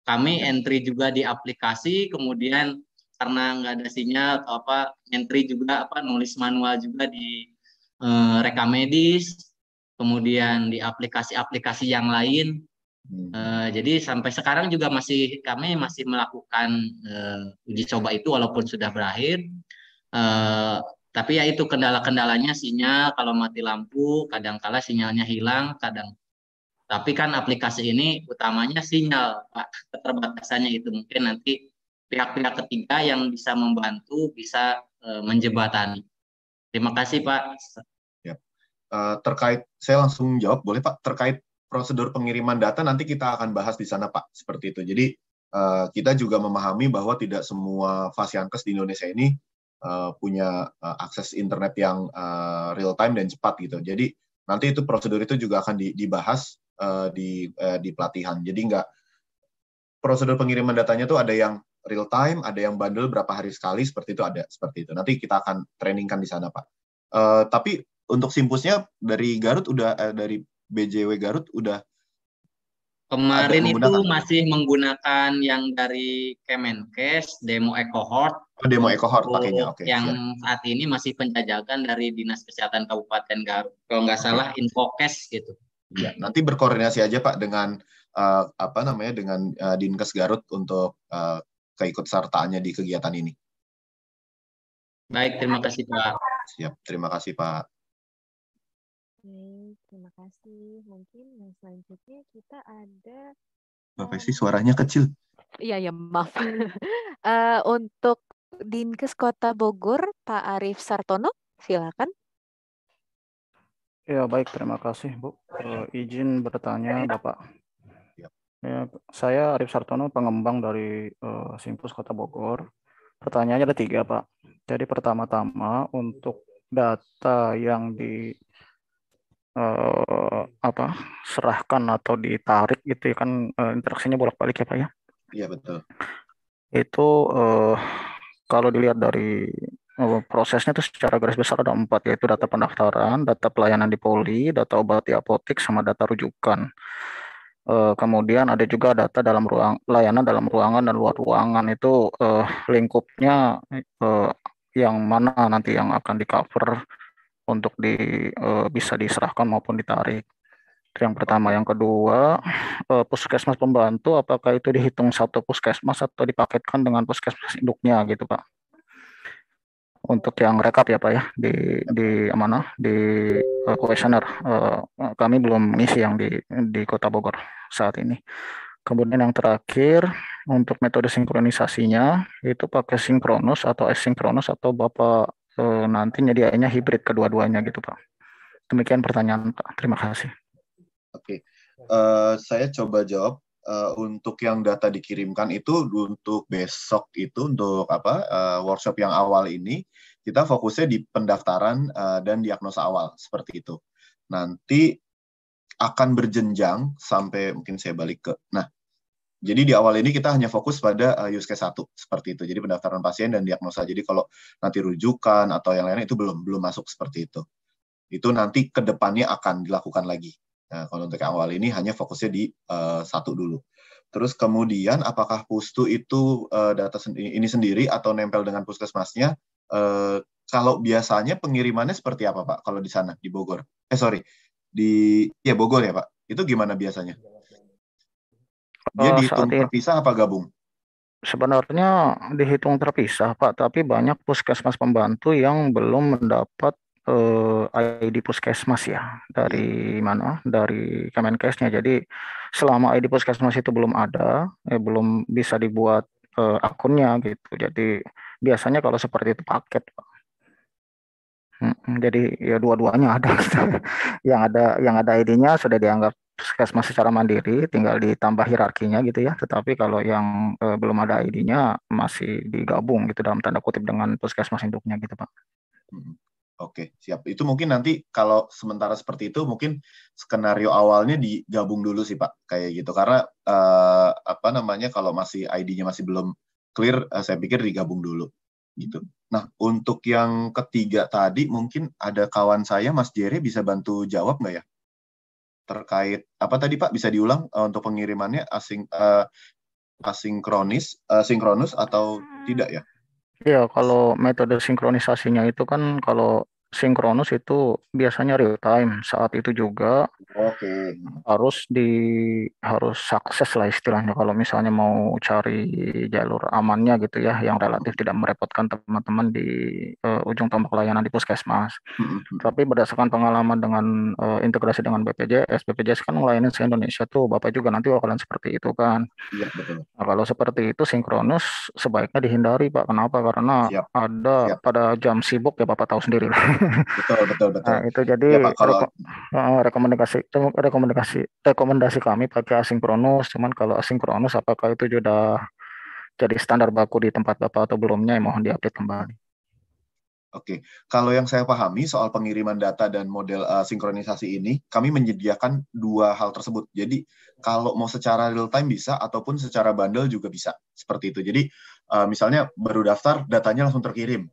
Kami entry juga di aplikasi, kemudian karena nggak ada sinyal atau apa, entry juga apa nulis manual juga di reka eh, rekam medis, kemudian di aplikasi-aplikasi yang lain. Uh, jadi sampai sekarang juga masih kami masih melakukan uh, uji coba itu walaupun sudah berakhir. Uh, tapi ya itu kendala-kendalanya sinyal kalau mati lampu kadang-kala sinyalnya hilang kadang tapi kan aplikasi ini utamanya sinyal pak keterbatasannya itu mungkin nanti pihak-pihak ketiga yang bisa membantu bisa uh, menjebatani terima kasih pak Eh, terkait saya langsung jawab boleh Pak terkait prosedur pengiriman data nanti kita akan bahas di sana Pak seperti itu. Jadi uh, kita juga memahami bahwa tidak semua fasiankes di Indonesia ini uh, punya uh, akses internet yang uh, real time dan cepat gitu. Jadi nanti itu prosedur itu juga akan di, dibahas uh, di uh, di pelatihan. Jadi enggak prosedur pengiriman datanya tuh ada yang real time, ada yang bandel berapa hari sekali seperti itu ada seperti itu. Nanti kita akan trainingkan di sana Pak. Uh, tapi untuk simpusnya dari Garut udah eh, dari BJW Garut udah Kemarin itu masih menggunakan yang dari Kemenkes, demo ekohort. Oh, demo ekohort pakainya, oke. Okay, yang siap. saat ini masih penjajakan dari Dinas Kesehatan Kabupaten Garut. Kalau nggak salah, Infokes gitu. Ya, nanti berkoordinasi aja Pak dengan uh, apa namanya dengan uh, Dinkes Garut untuk uh, eh, keikutsertaannya di kegiatan ini. Baik, terima kasih Pak. Siap, terima kasih Pak terima kasih. Mungkin yang selanjutnya kita ada Bapak sih eh, suaranya kecil. Iya, ya maaf. uh, untuk Dinkes Kota Bogor, Pak Arif Sartono, silakan. Ya, baik, terima kasih, Bu. Uh, izin bertanya, Bapak. Iya. Ya, saya Arif Sartono, pengembang dari uh, Simpus Kota Bogor. Pertanyaannya ada tiga, Pak. Jadi pertama-tama untuk data yang di uh, apa serahkan atau ditarik gitu ya kan uh, interaksinya bolak-balik ya Pak ya. Iya betul. Itu uh, kalau dilihat dari uh, prosesnya itu secara garis besar ada empat yaitu data pendaftaran, data pelayanan di poli, data obat di apotek sama data rujukan. Uh, kemudian ada juga data dalam ruang layanan dalam ruangan dan luar ruangan itu uh, lingkupnya uh, yang mana nanti yang akan di cover untuk di uh, bisa diserahkan maupun ditarik. Itu yang pertama, yang kedua, uh, puskesmas pembantu apakah itu dihitung satu puskesmas atau dipaketkan dengan puskesmas induknya gitu, Pak? Untuk yang rekap ya Pak ya di di mana di eh, kuesioner uh, kami belum mengisi yang di di Kota Bogor saat ini. Kemudian yang terakhir untuk metode sinkronisasinya itu pakai sinkronus atau asinkronus atau Bapak uh, nanti nyediainnya hibrid kedua-duanya gitu Pak. Demikian pertanyaan Pak. Terima kasih. Oke, okay. uh, eh, saya coba jawab uh, untuk yang data dikirimkan itu untuk besok itu untuk apa uh, workshop yang awal ini kita fokusnya di pendaftaran uh, dan diagnosa awal seperti itu. Nanti akan berjenjang sampai mungkin saya balik ke. Nah, jadi di awal ini kita hanya fokus pada uh, use case satu seperti itu. Jadi pendaftaran pasien dan diagnosa. Jadi kalau nanti rujukan atau yang lainnya itu belum belum masuk seperti itu. Itu nanti kedepannya akan dilakukan lagi. Nah, kalau untuk awal ini hanya fokusnya di uh, satu dulu. Terus kemudian apakah pustu itu uh, data sen ini sendiri atau nempel dengan puskesmasnya? Uh, kalau biasanya pengirimannya seperti apa Pak? Kalau di sana di Bogor? Eh sorry di ya Bogor ya Pak. Itu gimana biasanya? Dia uh, dihitung terpisah apa gabung? Sebenarnya dihitung terpisah Pak, tapi banyak puskesmas pembantu yang belum mendapat uh, eh, ID puskesmas ya dari iya. mana dari Kemenkesnya jadi selama ID puskesmas itu belum ada eh, belum bisa dibuat uh, akunnya gitu jadi biasanya kalau seperti itu paket pak jadi ya dua-duanya ada yang ada yang ada ID-nya sudah dianggap puskesmas secara mandiri tinggal ditambah hierarkinya gitu ya tetapi kalau yang eh, belum ada ID-nya masih digabung gitu dalam tanda kutip dengan puskesmas induknya gitu Pak. Hmm. Oke, siap. Itu mungkin nanti kalau sementara seperti itu mungkin skenario awalnya digabung dulu sih Pak, kayak gitu. Karena eh, apa namanya kalau masih ID-nya masih belum clear, eh, saya pikir digabung dulu gitu. Nah, untuk yang ketiga tadi mungkin ada kawan saya Mas Jere bisa bantu jawab nggak ya? terkait apa tadi Pak bisa diulang uh, untuk pengirimannya asing uh, asinkronis uh, sinkronus atau hmm. tidak ya? Iya, kalau metode sinkronisasinya itu kan kalau sinkronus itu biasanya real time saat itu juga oke harus di harus sukses lah istilahnya kalau misalnya mau cari jalur amannya gitu ya yang relatif tidak merepotkan teman-teman di uh, ujung tombak layanan di puskesmas hmm tapi berdasarkan pengalaman dengan uh, integrasi dengan BPJS BPJS kan melayani se Indonesia tuh bapak juga nanti bakalan seperti itu kan Ya, betul nah, kalau seperti itu sinkronus sebaiknya dihindari pak kenapa karena ya. ada ya. pada jam sibuk ya bapak tahu sendiri betul betul betul nah, itu jadi ya, kalau... rekomendasi rekomendasi rekomendasi kami pakai asinkronus cuman kalau asinkronus apakah itu sudah jadi standar baku di tempat bapak atau belumnya ya mohon diupdate kembali Oke, kalau yang saya pahami soal pengiriman data dan model uh, sinkronisasi ini, kami menyediakan dua hal tersebut. Jadi, kalau mau secara real time bisa, ataupun secara bundle juga bisa, seperti itu. Jadi, uh, misalnya baru daftar, datanya langsung terkirim,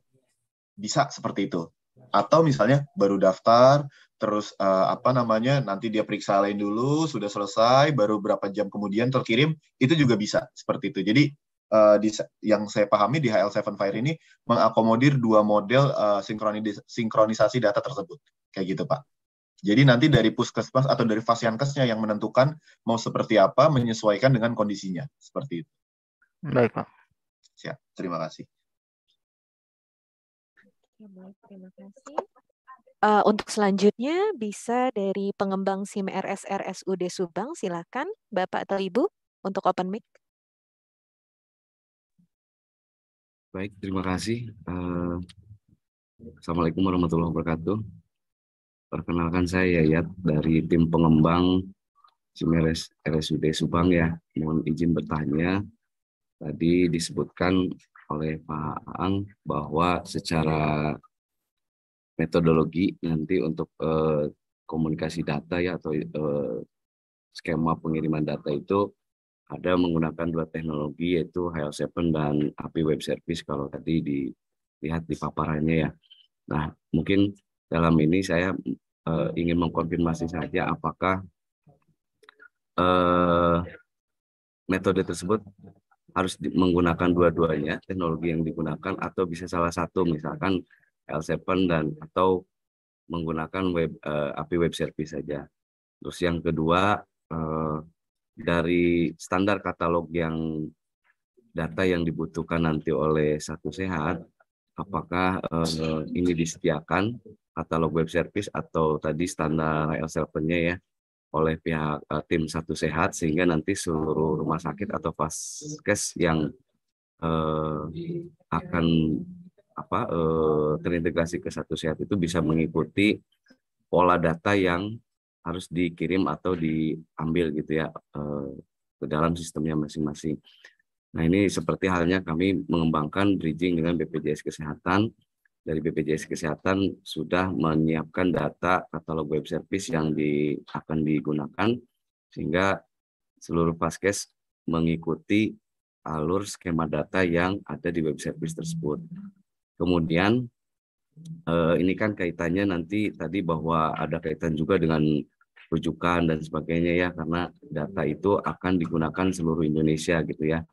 bisa seperti itu atau misalnya baru daftar terus uh, apa namanya nanti dia periksa lain dulu sudah selesai baru berapa jam kemudian terkirim itu juga bisa seperti itu jadi uh, di, yang saya pahami di HL7 Fire ini mengakomodir dua model uh, sinkronisasi data tersebut kayak gitu pak jadi nanti dari puskesmas atau dari fasiankesnya yang menentukan mau seperti apa menyesuaikan dengan kondisinya seperti itu baik pak siap terima kasih Ya, baik, terima kasih. Uh, untuk selanjutnya bisa dari pengembang SIM RS RSUD Subang, silakan Bapak atau Ibu untuk open mic. Baik, terima kasih. Uh, Assalamualaikum warahmatullahi wabarakatuh. Perkenalkan saya Yayat dari tim pengembang SIM RSUD Subang ya. Mohon izin bertanya, tadi disebutkan oleh Pak Ang bahwa secara metodologi nanti untuk eh, komunikasi data ya atau eh, skema pengiriman data itu ada menggunakan dua teknologi yaitu HL7 dan API Web Service kalau tadi dilihat di paparannya ya. Nah, mungkin dalam ini saya eh, ingin mengkonfirmasi saja apakah eh, metode tersebut harus menggunakan dua-duanya teknologi yang digunakan atau bisa salah satu misalkan L7 dan atau menggunakan web uh, eh, API web service saja. Terus yang kedua uh, dari standar katalog yang data yang dibutuhkan nanti oleh satu sehat apakah uh, ini disediakan katalog web service atau tadi standar L7-nya ya oleh pihak uh, tim satu sehat sehingga nanti seluruh rumah sakit atau vaskes yang uh, akan apa uh, terintegrasi ke satu sehat itu bisa mengikuti pola data yang harus dikirim atau diambil gitu ya uh, ke dalam sistemnya masing-masing. Nah ini seperti halnya kami mengembangkan bridging dengan BPJS Kesehatan dari BPJS Kesehatan sudah menyiapkan data katalog web service yang di, akan digunakan sehingga seluruh paskes mengikuti alur skema data yang ada di web service tersebut. Kemudian eh, ini kan kaitannya nanti tadi bahwa ada kaitan juga dengan rujukan dan sebagainya ya karena data itu akan digunakan seluruh Indonesia gitu ya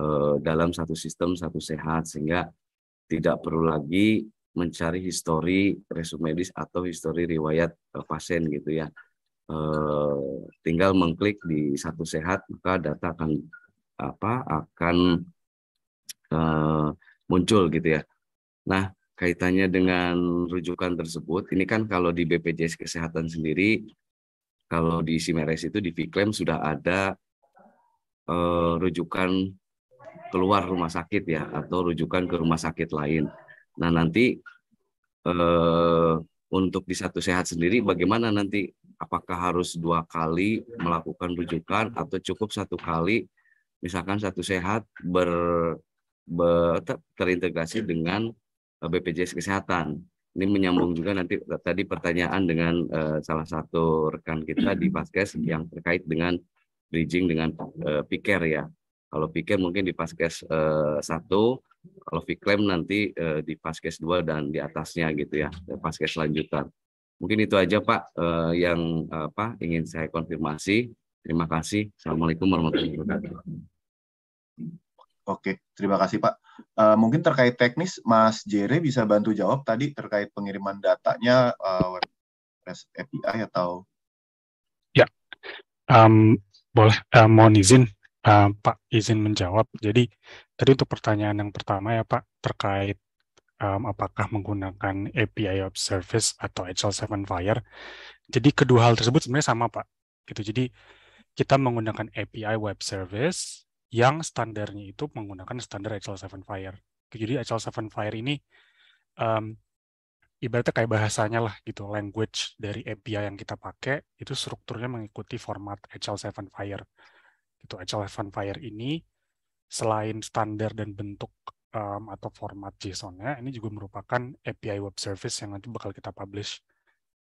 eh, dalam satu sistem satu sehat sehingga tidak perlu lagi mencari histori resume medis atau histori riwayat uh, pasien gitu ya. Uh, tinggal mengklik di satu sehat maka data akan apa akan uh, muncul gitu ya. Nah kaitannya dengan rujukan tersebut ini kan kalau di BPJS Kesehatan sendiri kalau di Simeres itu di Viklem sudah ada uh, rujukan keluar rumah sakit ya atau rujukan ke rumah sakit lain. Nah nanti eh, untuk di satu sehat sendiri bagaimana nanti apakah harus dua kali melakukan rujukan atau cukup satu kali misalkan satu sehat ber, ber terintegrasi dengan eh, BPJS kesehatan. Ini menyambung juga nanti tadi pertanyaan dengan eh, salah satu rekan kita di Paskes yang terkait dengan bridging dengan uh, eh, ya. Kalau Pikir mungkin di Paskes eh, satu kalau Viklem nanti uh, di Paskes 2 dan di atasnya gitu ya, eh, Paskes lanjutan. Mungkin itu aja Pak uh, yang apa ingin saya konfirmasi. Terima kasih. Assalamualaikum warahmatullahi wabarakatuh. Oke, terima kasih Pak. Uh, mungkin terkait teknis, Mas Jere bisa bantu jawab tadi terkait pengiriman datanya uh, API atau? Ya, um, boleh. Uh, mohon izin, uh, Pak izin menjawab. Jadi jadi untuk pertanyaan yang pertama ya Pak, terkait um, apakah menggunakan API of Service atau HL7 Fire. Jadi kedua hal tersebut sebenarnya sama Pak. Gitu. Jadi kita menggunakan API Web Service yang standarnya itu menggunakan standar HL7 Fire. Jadi HL7 Fire ini um, ibaratnya kayak bahasanya lah gitu, language dari API yang kita pakai itu strukturnya mengikuti format HL7 Fire. Gitu, HL7 Fire ini selain standar dan bentuk um, atau format JSON-nya, ini juga merupakan API web service yang nanti bakal kita publish.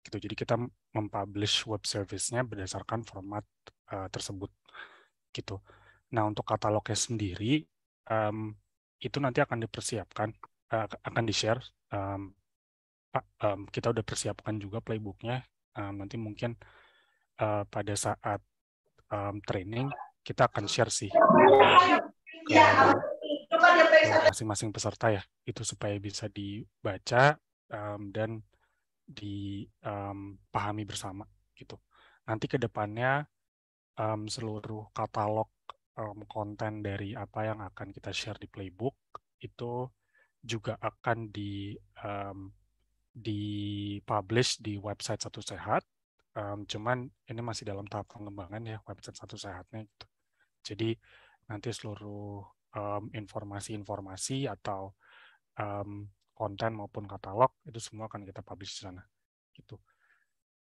Gitu. Jadi kita mempublish web service-nya berdasarkan format uh, tersebut. Gitu. Nah, untuk katalognya sendiri um, itu nanti akan dipersiapkan uh, akan di-share um, um, kita udah persiapkan juga playbooknya um, nanti mungkin uh, pada saat um, training kita akan share sih Ya, masing-masing peserta ya itu supaya bisa dibaca um, dan dipahami um, bersama gitu nanti kedepannya um, seluruh katalog um, konten dari apa yang akan kita share di playbook itu juga akan di um, di di website satu sehat um, cuman ini masih dalam tahap pengembangan ya website satu sehatnya gitu jadi nanti seluruh informasi-informasi um, atau um, konten maupun katalog itu semua akan kita publish di sana. Gitu.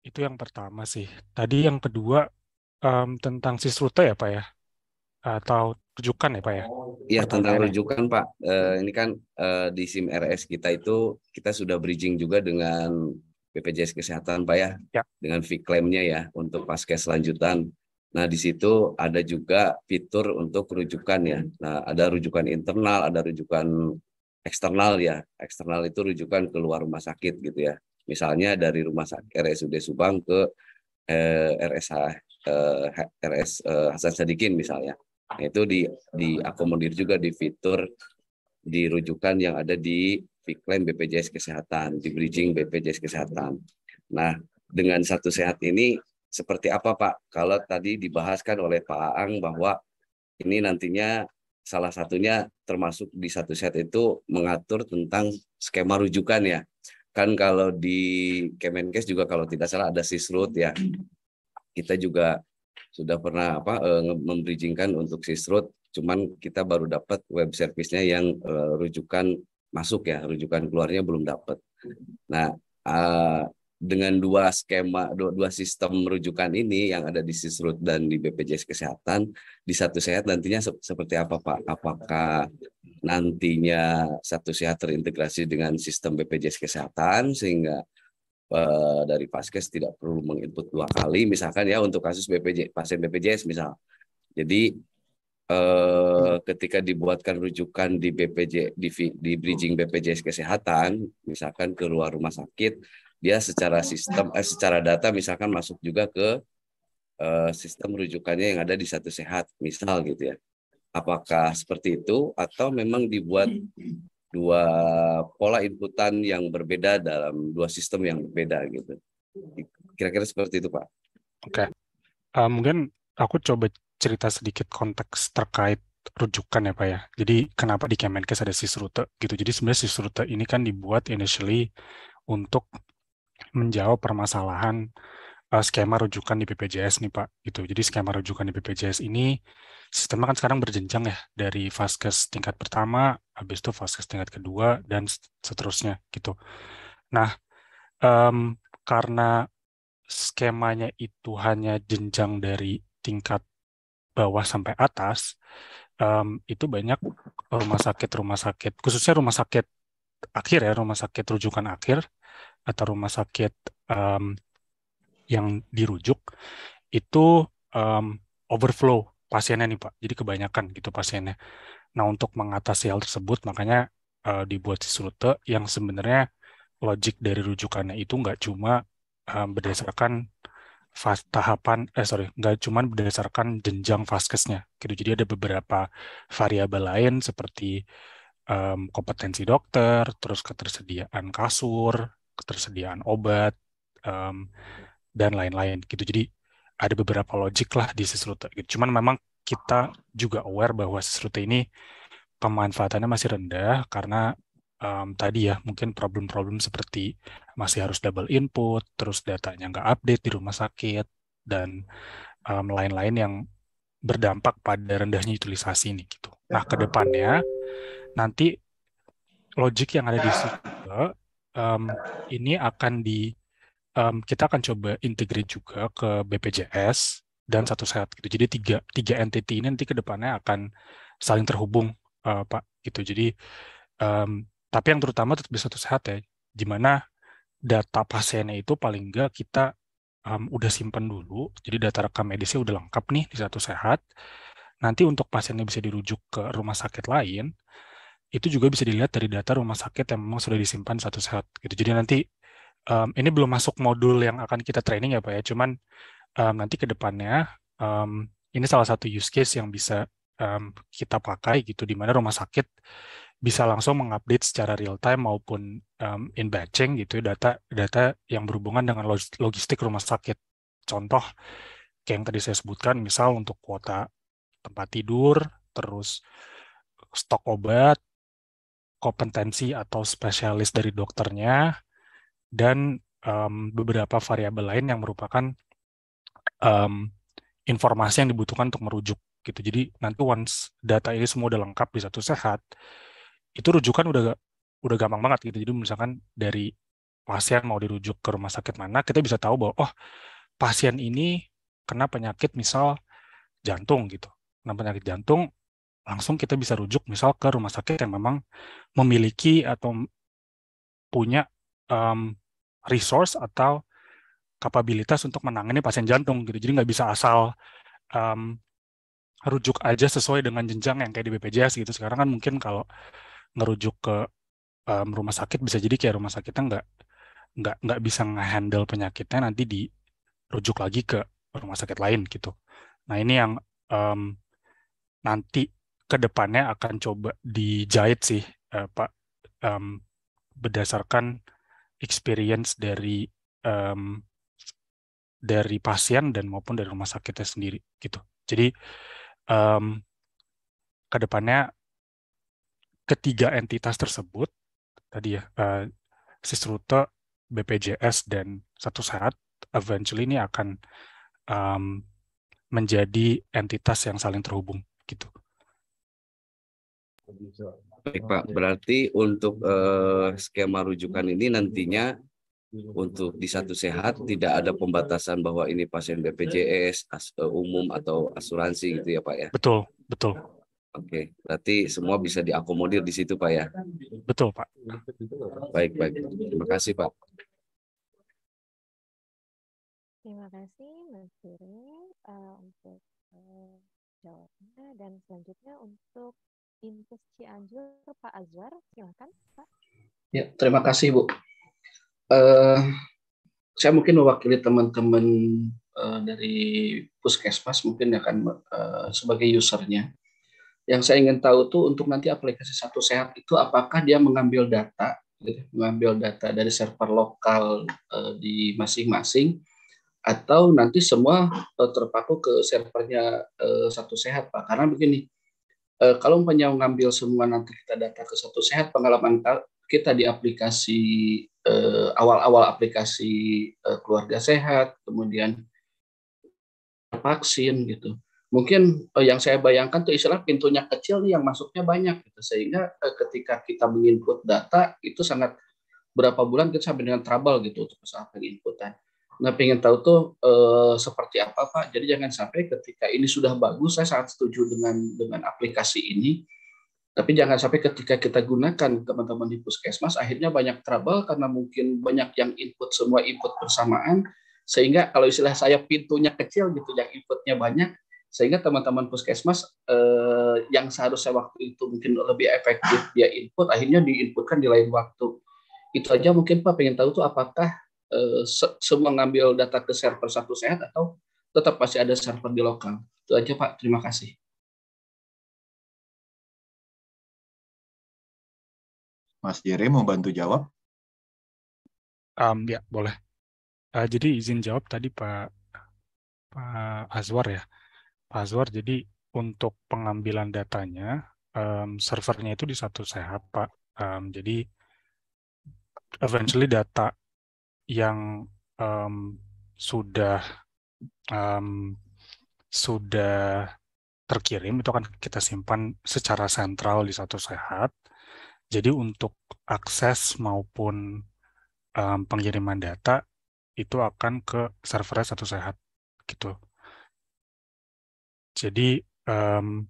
Itu yang pertama sih. Tadi yang kedua um, tentang rute ya Pak ya? Atau rujukan ya Pak ya? Iya tentang ya. rujukan Pak. Uh, ini kan uh, di SIM RS kita itu kita sudah bridging juga dengan BPJS Kesehatan Pak ya, ya. dengan fee nya ya untuk paskes lanjutan. Nah, di situ ada juga fitur untuk rujukan ya. Nah, ada rujukan internal, ada rujukan eksternal ya. Eksternal itu rujukan keluar rumah sakit gitu ya. Misalnya dari rumah sakit RSUD Subang ke eh, eh, RS eh, Hasan Sadikin misalnya. Nah, itu di diakomodir juga di fitur di rujukan yang ada di viklaim BPJS Kesehatan, di bridging BPJS Kesehatan. Nah, dengan satu sehat ini seperti apa Pak? Kalau tadi dibahaskan oleh Pak Aang bahwa ini nantinya salah satunya termasuk di satu set itu mengatur tentang skema rujukan ya. Kan kalau di Kemenkes juga kalau tidak salah ada sisrut ya. Kita juga sudah pernah apa eh, membridgingkan untuk sisrut, cuman kita baru dapat web service-nya yang eh, rujukan masuk ya, rujukan keluarnya belum dapat. Nah, eh, dengan dua skema dua, dua sistem rujukan ini yang ada di Sisrut dan di BPJS Kesehatan di satu sehat nantinya se seperti apa Pak? Apakah nantinya satu sehat terintegrasi dengan sistem BPJS Kesehatan sehingga eh, dari Paskes tidak perlu menginput dua kali misalkan ya untuk kasus BPJS pasien BPJS misal. Jadi eh, ketika dibuatkan rujukan di BPJ di, di bridging BPJS kesehatan, misalkan ke luar rumah sakit, dia secara sistem eh, secara data misalkan masuk juga ke eh, sistem rujukannya yang ada di satu sehat misal gitu ya apakah seperti itu atau memang dibuat dua pola inputan yang berbeda dalam dua sistem yang berbeda gitu kira-kira seperti itu pak oke okay. uh, eh, mungkin aku coba cerita sedikit konteks terkait rujukan ya Pak ya. Jadi kenapa di Kemenkes ada sisrute gitu. Jadi sebenarnya sisrute ini kan dibuat initially untuk menjawab permasalahan uh, skema rujukan di BPJS nih Pak. Gitu. Jadi skema rujukan di BPJS ini sistemnya kan sekarang berjenjang ya dari vaskes tingkat pertama, habis itu vaskes tingkat kedua dan seterusnya gitu. Nah, um, karena skemanya itu hanya jenjang dari tingkat bawah sampai atas, um, itu banyak rumah sakit-rumah sakit, khususnya rumah sakit akhir ya, rumah sakit rujukan akhir atau rumah sakit um, yang dirujuk itu um, overflow pasiennya nih Pak. Jadi kebanyakan gitu pasiennya. Nah, untuk mengatasi hal tersebut makanya uh, dibuat si rute yang sebenarnya logik dari rujukannya itu nggak cuma um, berdasarkan fas, tahapan eh sorry nggak cuma berdasarkan jenjang vaskesnya gitu jadi ada beberapa variabel lain seperti um, kompetensi dokter terus ketersediaan kasur ketersediaan obat, um, dan lain-lain gitu. Jadi ada beberapa logik lah di sisrute. Gitu. Cuman memang kita juga aware bahwa sisrute ini pemanfaatannya masih rendah karena um, tadi ya mungkin problem-problem seperti masih harus double input, terus datanya nggak update di rumah sakit dan lain lain-lain yang berdampak pada rendahnya utilisasi ini gitu. Nah, ke depannya nanti logik yang ada di situ um, ini akan di um, kita akan coba integrate juga ke BPJS dan satu sehat gitu. Jadi tiga tiga entity ini nanti kedepannya akan saling terhubung uh, Pak gitu. Jadi um, tapi yang terutama tetap di satu sehat ya, gimana data pasiennya itu paling enggak kita um, udah simpan dulu. Jadi data rekam medisnya udah lengkap nih di satu sehat. Nanti untuk pasiennya bisa dirujuk ke rumah sakit lain, itu juga bisa dilihat dari data rumah sakit yang memang sudah disimpan satu sehat gitu. Jadi nanti um, ini belum masuk modul yang akan kita training ya Pak ya, cuman um, nanti ke depannya um, ini salah satu use case yang bisa um, kita pakai gitu di mana rumah sakit bisa langsung mengupdate secara real time maupun um, in batching gitu data data yang berhubungan dengan logistik rumah sakit. Contoh kayak yang tadi saya sebutkan misal untuk kuota tempat tidur, terus stok obat, kompetensi atau spesialis dari dokternya dan um, beberapa variabel lain yang merupakan um, informasi yang dibutuhkan untuk merujuk gitu. Jadi nanti once data ini semua udah lengkap di satu sehat, itu rujukan udah udah gampang banget gitu. Jadi misalkan dari pasien mau dirujuk ke rumah sakit mana, kita bisa tahu bahwa oh pasien ini kena penyakit misal jantung gitu. Kena penyakit jantung, langsung kita bisa rujuk misal ke rumah sakit yang memang memiliki atau punya um, resource atau kapabilitas untuk menangani pasien jantung gitu. Jadi nggak bisa asal um, rujuk aja sesuai dengan jenjang yang kayak di BPJS gitu. Sekarang kan mungkin kalau ngerujuk ke um, rumah sakit bisa jadi kayak rumah sakitnya nggak nggak nggak bisa ngehandle penyakitnya nanti dirujuk lagi ke rumah sakit lain gitu. Nah ini yang um, nanti kedepannya akan coba dijahit sih uh, Pak um, berdasarkan experience dari um, dari pasien dan maupun dari rumah sakitnya sendiri gitu. Jadi um, kedepannya ketiga entitas tersebut tadi ya uh, eh, Sisrute, BPJS dan Satu Sehat eventually ini akan um, menjadi entitas yang saling terhubung gitu. Baik oh, Pak, iya. berarti untuk uh, skema rujukan ini nantinya untuk di satu sehat tidak ada pembatasan bahwa ini pasien BPJS as, eh, umum atau asuransi gitu ya Pak ya. Betul, betul. Oke, berarti semua bisa diakomodir di situ Pak ya. Betul Pak. Baik, baik. Terima kasih Pak. Terima kasih Mas Giri uh, eh, untuk uh, jawabnya dan selanjutnya untuk Dinkes Cianjur, Pak Azwar. Silakan, Pak. Ya, terima kasih, Bu. Uh, saya mungkin mewakili teman-teman uh, dari Puskesmas mungkin akan uh, sebagai usernya. Yang saya ingin tahu tuh untuk nanti aplikasi Satu Sehat itu apakah dia mengambil data, gitu, mengambil data dari server lokal uh, di masing-masing, atau nanti semua terpaku ke servernya Satu Sehat, Pak? Karena begini, Eh, kalau umpamanya mengambil semua nanti kita data ke satu sehat pengalaman kita di aplikasi eh, awal-awal aplikasi eh, keluarga sehat kemudian vaksin gitu mungkin yang saya bayangkan tuh istilah pintunya kecil nih yang masuknya banyak gitu sehingga ketika kita menginput data itu sangat berapa bulan kita sampai dengan trouble gitu untuk masalah penginputan. Nah, pengen tahu tuh e, seperti apa Pak. Jadi jangan sampai ketika ini sudah bagus, saya sangat setuju dengan dengan aplikasi ini. Tapi jangan sampai ketika kita gunakan teman-teman di puskesmas, akhirnya banyak trouble karena mungkin banyak yang input semua input bersamaan, sehingga kalau istilah saya pintunya kecil gitu, yang inputnya banyak, sehingga teman-teman puskesmas eh, yang seharusnya waktu itu mungkin lebih efektif dia input, akhirnya diinputkan di lain waktu. Itu aja mungkin Pak pengen tahu tuh apakah Eh, semua ngambil data ke server satu sehat atau tetap pasti ada server di lokal. Itu aja Pak, terima kasih. Mas Jere mau bantu jawab? Um, ya, boleh. Uh, jadi izin jawab tadi Pak Pak Azwar ya. Pak Azwar, jadi untuk pengambilan datanya, um, servernya itu di satu sehat Pak. Um, jadi eventually data yang um, sudah um, sudah terkirim itu akan kita simpan secara sentral di satu sehat. Jadi untuk akses maupun um, pengiriman data itu akan ke server satu sehat gitu. Jadi um,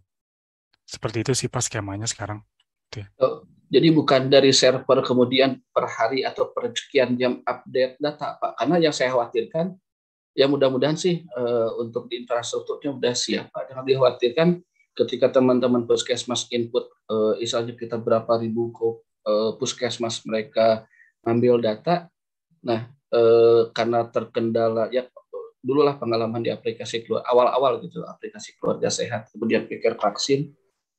seperti itu sih pas skemanya sekarang. Gitu ya. Oh, jadi bukan dari server kemudian per hari atau per sekian jam update data, Pak. Karena yang saya khawatirkan, ya mudah-mudahan sih e, untuk di infrastrukturnya sudah siap, Pak. Jangan dikhawatirkan ketika teman-teman puskesmas input, e, misalnya kita berapa ribu ke e, eh, puskesmas mereka ambil data, nah e, karena terkendala, ya dululah pengalaman di aplikasi keluar awal-awal gitu, aplikasi keluarga sehat, kemudian pikir vaksin.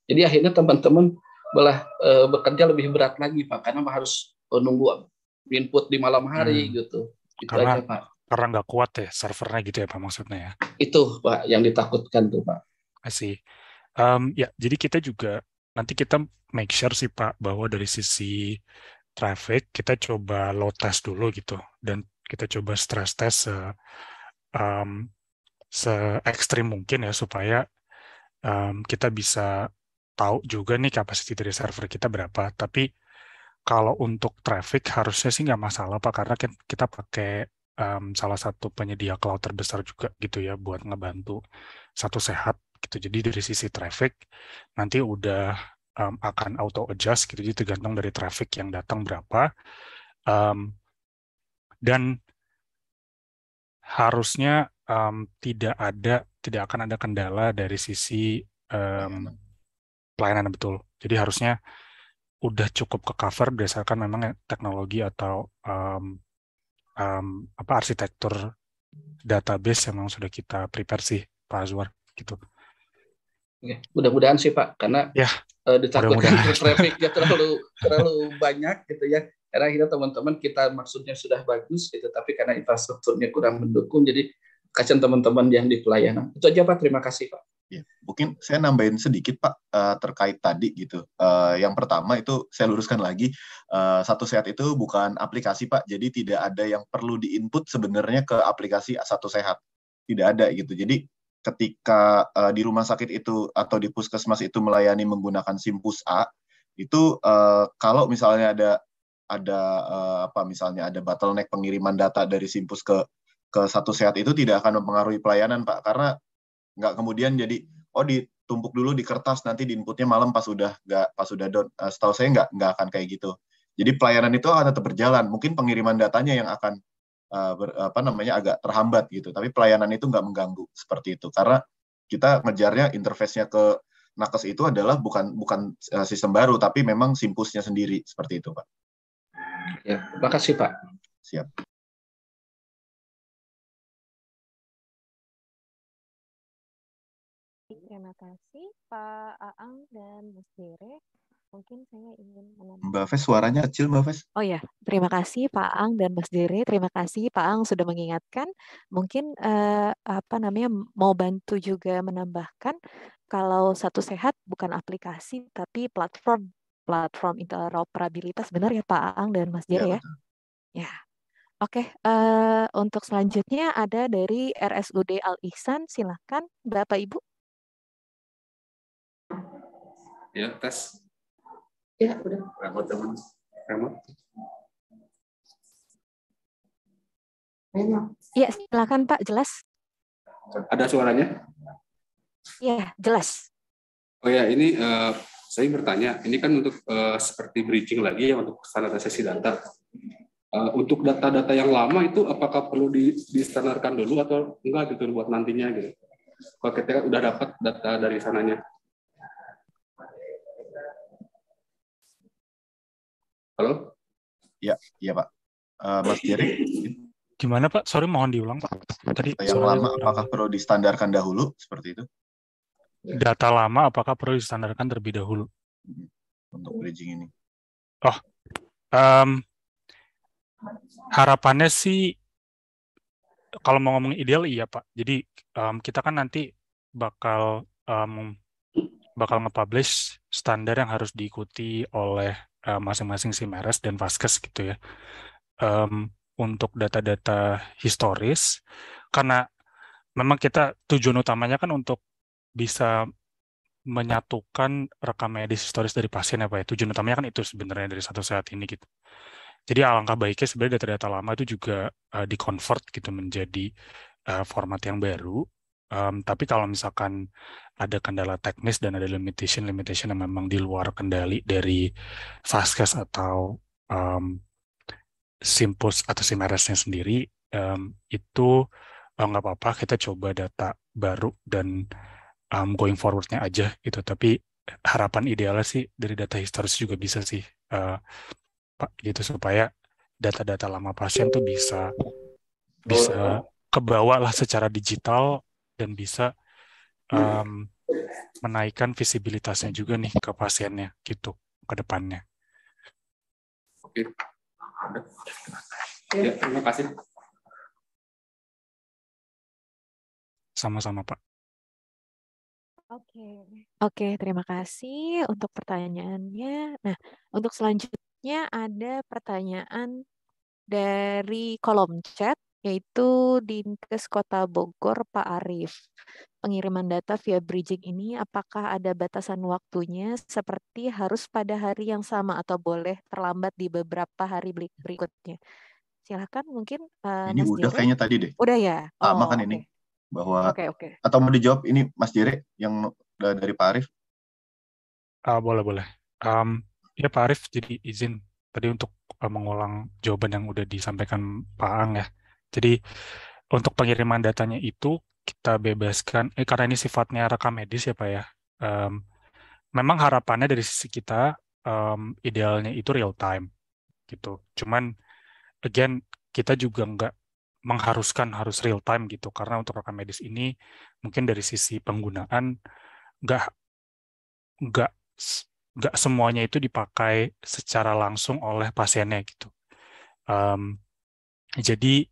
Jadi akhirnya teman-teman malah e, bekerja lebih berat lagi pak karena pak harus eh, nunggu input di malam hari hmm. gitu. gitu karena aja, pak. karena nggak kuat ya servernya gitu ya pak maksudnya ya. Itu pak yang ditakutkan tuh pak. Asih. Um, ya jadi kita juga nanti kita make sure sih pak bahwa dari sisi traffic kita coba low test dulu gitu dan kita coba stress test se um, se ekstrim mungkin ya supaya um, kita bisa tahu juga nih kapasitas dari server kita berapa, tapi kalau untuk traffic harusnya sih nggak masalah Pak, karena kita pakai um, salah satu penyedia cloud terbesar juga gitu ya buat ngebantu satu sehat gitu. Jadi dari sisi traffic nanti udah um, akan auto adjust gitu, jadi tergantung dari traffic yang datang berapa. Um, dan harusnya um, tidak ada tidak akan ada kendala dari sisi um, pelayanan betul. Jadi harusnya udah cukup ke cover berdasarkan memang teknologi atau um, um, apa arsitektur database yang memang sudah kita prepare sih Pak Azwar gitu. mudah-mudahan sih Pak karena ya, uh, eh, ditakutkan traffic ya terlalu terlalu banyak gitu ya. Karena kita teman-teman kita maksudnya sudah bagus gitu tapi karena infrastrukturnya kurang mendukung jadi kasihan teman-teman yang di pelayanan. Itu aja Pak, terima kasih Pak. Ya, mungkin saya nambahin sedikit Pak uh, terkait tadi gitu. Uh, yang pertama itu saya luruskan lagi uh, satu sehat itu bukan aplikasi Pak. Jadi tidak ada yang perlu diinput sebenarnya ke aplikasi satu sehat. Tidak ada gitu. Jadi ketika uh, di rumah sakit itu atau di puskesmas itu melayani menggunakan simpus A itu uh, kalau misalnya ada ada uh, apa misalnya ada bottleneck pengiriman data dari simpus ke ke satu sehat itu tidak akan mempengaruhi pelayanan Pak karena nggak kemudian jadi oh ditumpuk dulu di kertas nanti di inputnya malam pas sudah nggak pas sudah don uh, eh, setahu saya nggak nggak akan kayak gitu jadi pelayanan itu akan tetap berjalan mungkin pengiriman datanya yang akan uh, ber, apa namanya agak terhambat gitu tapi pelayanan itu nggak mengganggu seperti itu karena kita ngejarnya interface-nya ke nakes itu adalah bukan bukan uh, sistem baru tapi memang simpusnya sendiri seperti itu pak ya terima kasih pak siap kasih Pak Aang dan Mas Dere. Mungkin saya ingin menambah. Mbak Fes, suaranya kecil Mbak Fes. Oh ya, terima kasih Pak Ang dan Mas Dere. Terima kasih Pak Ang sudah mengingatkan. Mungkin eh, apa namanya mau bantu juga menambahkan kalau satu sehat bukan aplikasi tapi platform platform interoperabilitas benar ya Pak Ang dan Mas Dere iya, ya. Ya. ya. Oke, uh, untuk selanjutnya ada dari RSUD Al Ihsan, silahkan Bapak Ibu. Ya, tes. Ya, udah. Remote, teman. Remote. Iya, silakan Pak, jelas. Ada suaranya? Iya, jelas. Oh ya, ini uh, saya bertanya, ini kan untuk uh, seperti bridging lagi ya untuk standar sesi data. Uh, untuk data-data yang lama itu apakah perlu di, distandarkan dulu atau enggak gitu buat nantinya gitu? Kalau kita udah dapat data dari sananya. Halo? Ya, iya Pak. Uh, Mas Jerry. Gimana Pak? Sorry mohon diulang Pak. Tadi yang lama apakah perlu distandarkan dahulu seperti itu? Ya. Data lama apakah perlu distandarkan terlebih dahulu? Untuk bridging ini. Oh, um, harapannya sih kalau mau ngomong ideal iya Pak. Jadi um, kita kan nanti bakal um, bakal nge-publish standar yang harus diikuti oleh masing eh, masing-masing si Meres dan Vaskes gitu ya. Um, untuk data-data historis karena memang kita tujuan utamanya kan untuk bisa menyatukan rekam medis historis dari pasien apa ya, Pak ya. Tujuan utamanya kan itu sebenarnya dari satu saat ini gitu. Jadi alangkah baiknya sebenarnya data-data lama itu juga uh, di-convert gitu menjadi uh, format yang baru Um, tapi kalau misalkan ada kendala teknis dan ada limitation limitation yang memang di luar kendali dari Vasquez atau um, Simpus atau Simeresnya sendiri um, itu oh, nggak oh, apa-apa kita coba data baru dan um, going forwardnya aja gitu tapi harapan idealnya sih dari data historis juga bisa sih uh, pak gitu supaya data-data lama pasien tuh bisa bisa kebawa secara digital dan bisa um, menaikkan visibilitasnya juga nih ke pasiennya gitu ke depannya. Oke. Ya, terima kasih. Sama-sama, Pak. Oke. Oke, terima kasih untuk pertanyaannya. Nah, untuk selanjutnya ada pertanyaan dari kolom chat yaitu Dinkes Kota Bogor Pak Arif. Pengiriman data via bridging ini apakah ada batasan waktunya seperti harus pada hari yang sama atau boleh terlambat di beberapa hari berikutnya? Silahkan mungkin. Uh, ini Mas udah Jere. kayaknya tadi deh. Udah ya? Ah, oh, makan okay. ini. Bahwa, okay, okay. Atau mau dijawab ini Mas Jere yang eh, dari Pak Arif? Uh, ah, boleh, boleh. Um, ya Pak Arif jadi izin tadi untuk eh, mengulang jawaban yang udah disampaikan Pak Ang ya. Jadi untuk pengiriman datanya itu kita bebaskan, eh, karena ini sifatnya rekam medis ya Pak ya, um, memang harapannya dari sisi kita um, idealnya itu real time gitu. Cuman again kita juga nggak mengharuskan harus real time gitu karena untuk rekam medis ini mungkin dari sisi penggunaan nggak nggak nggak semuanya itu dipakai secara langsung oleh pasiennya gitu um, jadi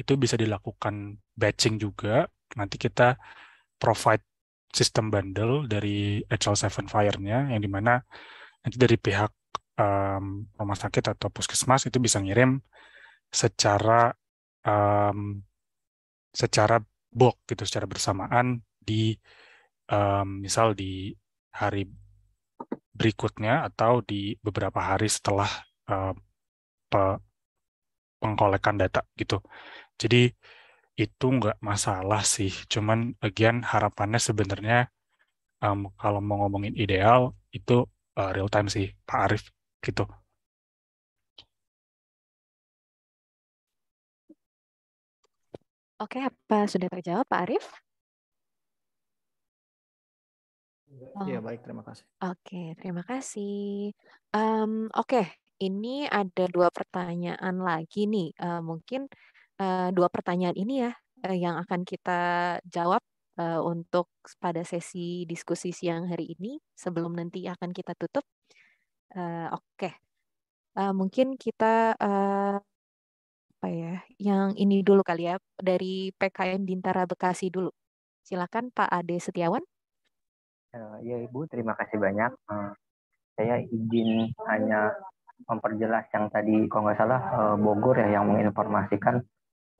itu bisa dilakukan batching juga. Nanti kita provide sistem bundle dari HL7 Fire-nya, yang dimana nanti dari pihak um, rumah sakit atau puskesmas itu bisa ngirim secara um, secara bulk gitu, secara bersamaan di um, misal di hari berikutnya atau di beberapa hari setelah uh, pe pengkolekan data gitu. Jadi itu nggak masalah sih. Cuman bagian harapannya sebenarnya um, kalau mau ngomongin ideal itu uh, real time sih Pak Arif gitu. Oke, apa sudah terjawab Pak Arif? Iya oh. baik, terima kasih. Oke, terima kasih. Um, Oke, ini ada dua pertanyaan lagi nih. Uh, mungkin Eh, dua pertanyaan ini ya eh, yang akan kita jawab eh, untuk pada sesi diskusi siang hari ini sebelum nanti akan kita tutup. Oke, mungkin kita apa ya? Yang ini dulu kali ya dari PKN Bintara Bekasi dulu. Silakan Pak Ade Setiawan. ya Ibu, terima kasih banyak. saya izin hanya memperjelas yang tadi kalau nggak salah Bogor ya yang menginformasikan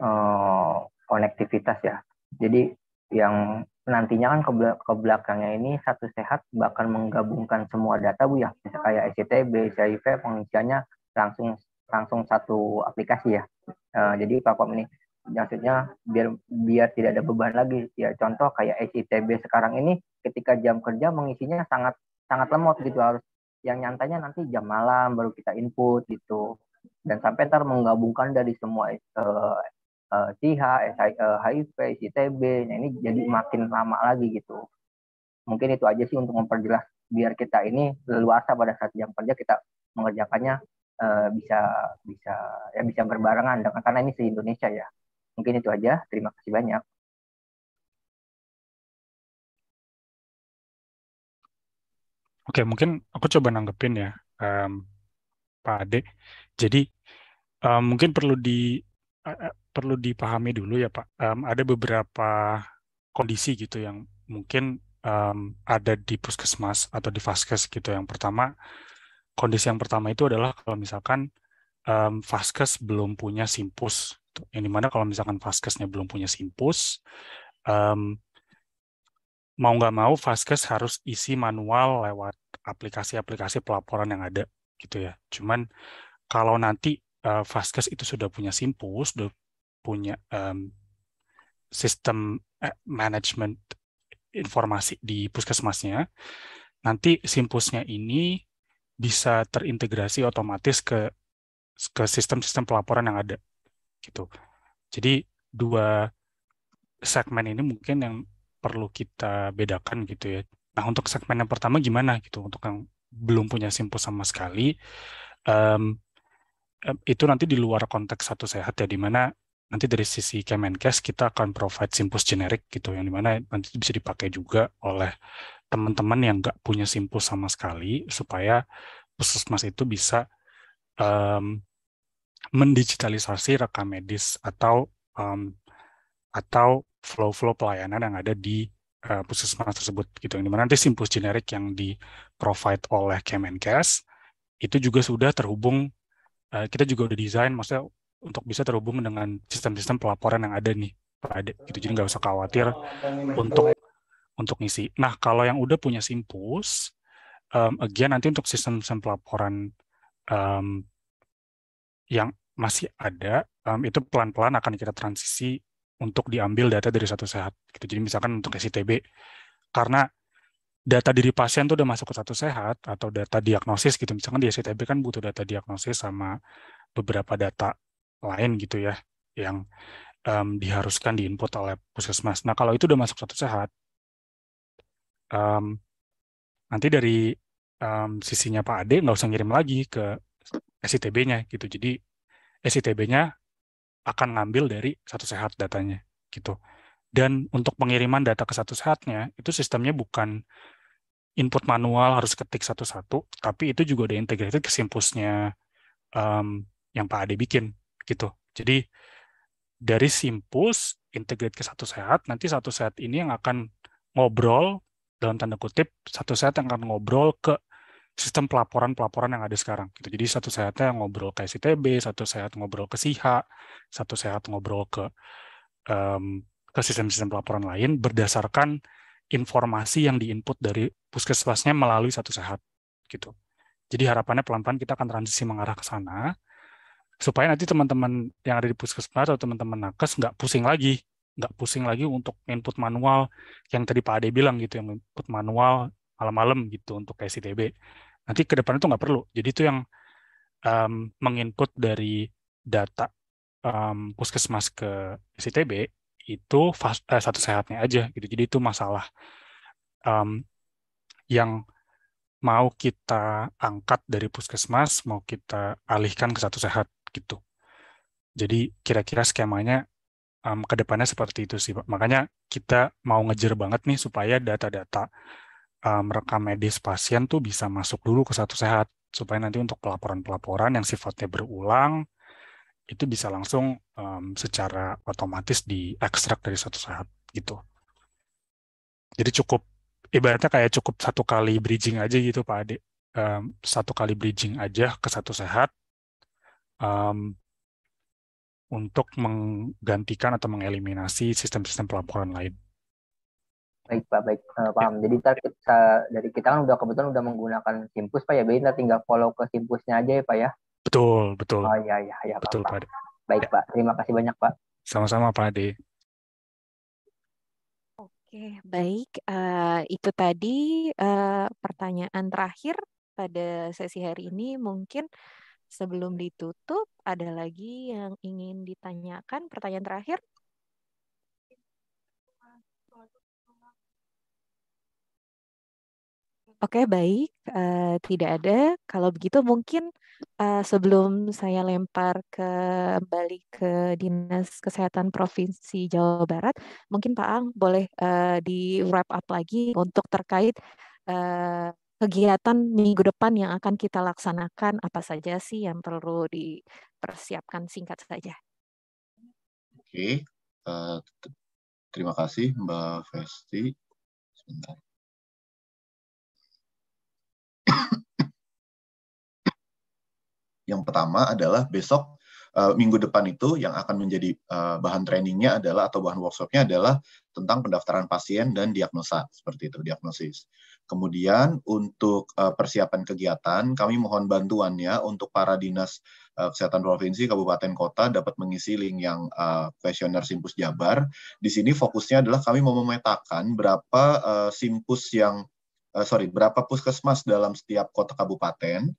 Eh, konektivitas ya. Jadi yang nantinya kan ke, belakangnya ini satu sehat bahkan menggabungkan semua data bu ya, kayak SCTB, CIV, pengisiannya langsung langsung satu aplikasi ya. Uh, jadi platform ini maksudnya biar biar tidak ada beban lagi ya contoh kayak SITB sekarang ini ketika jam kerja mengisinya sangat sangat lemot gitu harus yang nyantainya nanti jam malam baru kita input gitu dan sampai ntar menggabungkan dari semua eh, Eh, SIHA, HIV, eh, eh, CTB, Nah ini jadi makin lama lagi gitu. Mungkin itu aja sih untuk memperjelas biar kita ini leluasa pada saat jam kerja kita mengerjakannya bisa bisa ya bisa berbarengan dengan karena ini se Indonesia ya. Mungkin itu aja. Terima kasih banyak. Oke, mungkin aku coba nanggepin ya, um, Pak Ade. Jadi um, mungkin perlu di perlu dipahami dulu ya Pak. Um, ada beberapa kondisi gitu yang mungkin um, ada di puskesmas atau di vaskes gitu. Yang pertama, kondisi yang pertama itu adalah kalau misalkan um, vaskes belum punya simpus. Gitu. Yang dimana kalau misalkan vaskesnya belum punya simpus, um, mau nggak mau vaskes harus isi manual lewat aplikasi-aplikasi pelaporan yang ada gitu ya. Cuman kalau nanti uh, Vaskes itu sudah punya simpus, punya um, sistem eh, manajemen informasi di puskesmasnya, nanti simpusnya ini bisa terintegrasi otomatis ke ke sistem-sistem pelaporan yang ada gitu. Jadi dua segmen ini mungkin yang perlu kita bedakan gitu ya. Nah untuk segmen yang pertama gimana gitu untuk yang belum punya simpus sama sekali um, itu nanti di luar konteks satu sehat ya mana nanti dari sisi Kemenkes kita akan provide simpus generik gitu yang dimana nanti bisa dipakai juga oleh teman-teman yang nggak punya simpus sama sekali supaya puskesmas itu bisa um, mendigitalisasi rekam medis atau um, atau flow-flow pelayanan yang ada di uh, puskesmas tersebut gitu yang dimana nanti simpus generik yang di provide oleh Kemenkes itu juga sudah terhubung eh, kita juga udah desain maksudnya untuk bisa terhubung dengan sistem-sistem pelaporan yang ada nih Pak Ade gitu jadi nggak usah khawatir untuk untuk ngisi nah kalau yang udah punya simpus um, again nanti untuk sistem-sistem pelaporan um, yang masih ada um, itu pelan-pelan akan kita transisi untuk diambil data dari satu sehat gitu jadi misalkan untuk SITB karena data diri pasien tuh udah masuk ke satu sehat atau data diagnosis gitu misalkan di SCTB kan butuh data diagnosis sama beberapa data lain gitu ya yang um, diharuskan diinput oleh puskesmas. Nah kalau itu udah masuk satu sehat, um, nanti dari um, sisinya Pak Ade nggak usah ngirim lagi ke SITB-nya gitu. Jadi SITB-nya akan ngambil dari satu sehat datanya gitu. Dan untuk pengiriman data ke satu sehatnya itu sistemnya bukan input manual harus ketik satu-satu, tapi itu juga ada integrated ke simpusnya um, yang Pak Ade bikin gitu. Jadi dari simpus integrate ke satu sehat, nanti satu sehat ini yang akan ngobrol dalam tanda kutip satu sehat yang akan ngobrol ke sistem pelaporan-pelaporan yang ada sekarang. Gitu. Jadi satu sehatnya ngobrol ke SITB, satu sehat ngobrol ke SIHA, satu sehat ngobrol ke um, ke sistem-sistem pelaporan lain berdasarkan informasi yang diinput dari puskesmasnya melalui satu sehat gitu. Jadi harapannya pelan-pelan kita akan transisi mengarah ke sana supaya nanti teman-teman yang ada di puskesmas atau teman-teman nakes nggak pusing lagi nggak pusing lagi untuk input manual yang tadi Pak Ade bilang gitu yang input manual malam-malam gitu untuk SITB nanti ke depan itu nggak perlu jadi itu yang um, menginput dari data um, puskesmas ke SITB itu fast, eh, satu sehatnya aja gitu jadi itu masalah um, yang mau kita angkat dari puskesmas mau kita alihkan ke satu sehat gitu. Jadi kira-kira skemanya um, ke depannya seperti itu sih Makanya kita mau ngejar banget nih supaya data-data um, mmm, rekam medis pasien tuh bisa masuk dulu ke satu sehat supaya nanti untuk pelaporan-pelaporan yang sifatnya berulang itu bisa langsung um, secara otomatis diekstrak dari satu sehat gitu. Jadi cukup ibaratnya kayak cukup satu kali bridging aja gitu Pak Ade. Um, satu kali bridging aja ke satu sehat um, untuk menggantikan atau mengeliminasi sistem-sistem pelaporan lain. Baik Pak, baik uh, paham. Ya. Jadi kita, dari kita kan udah kebetulan udah menggunakan Simpus Pak ya, jadi kita tinggal follow ke Simpusnya aja ya Pak ya. Betul, betul. Oh ya iya ya, Betul Pak. Pak. Baik ya. Pak, terima kasih banyak Pak. Sama-sama Pak Ade. Oke, baik. Uh, itu tadi uh, pertanyaan terakhir pada sesi hari ini mungkin Sebelum ditutup, ada lagi yang ingin ditanyakan? Pertanyaan terakhir? Oke, okay, baik. Uh, tidak ada. Kalau begitu mungkin uh, sebelum saya lempar kembali ke Dinas Kesehatan Provinsi Jawa Barat, mungkin Pak Ang boleh uh, di wrap up lagi untuk terkait uh, kegiatan minggu depan yang akan kita laksanakan apa saja sih yang perlu dipersiapkan singkat saja. Oke, uh, terima kasih Mbak Festi. Sebentar. yang pertama adalah besok uh, minggu depan itu yang akan menjadi uh, bahan trainingnya adalah atau bahan workshopnya adalah tentang pendaftaran pasien dan diagnosa seperti itu diagnosis. Kemudian untuk uh, persiapan kegiatan, kami mohon bantuannya untuk para dinas uh, kesehatan provinsi, kabupaten, kota dapat mengisi link yang eh, kuesioner uh, simpus Jabar. Di sini fokusnya adalah kami mau memetakan berapa uh, simpus yang uh, sorry berapa puskesmas dalam setiap kota kabupaten,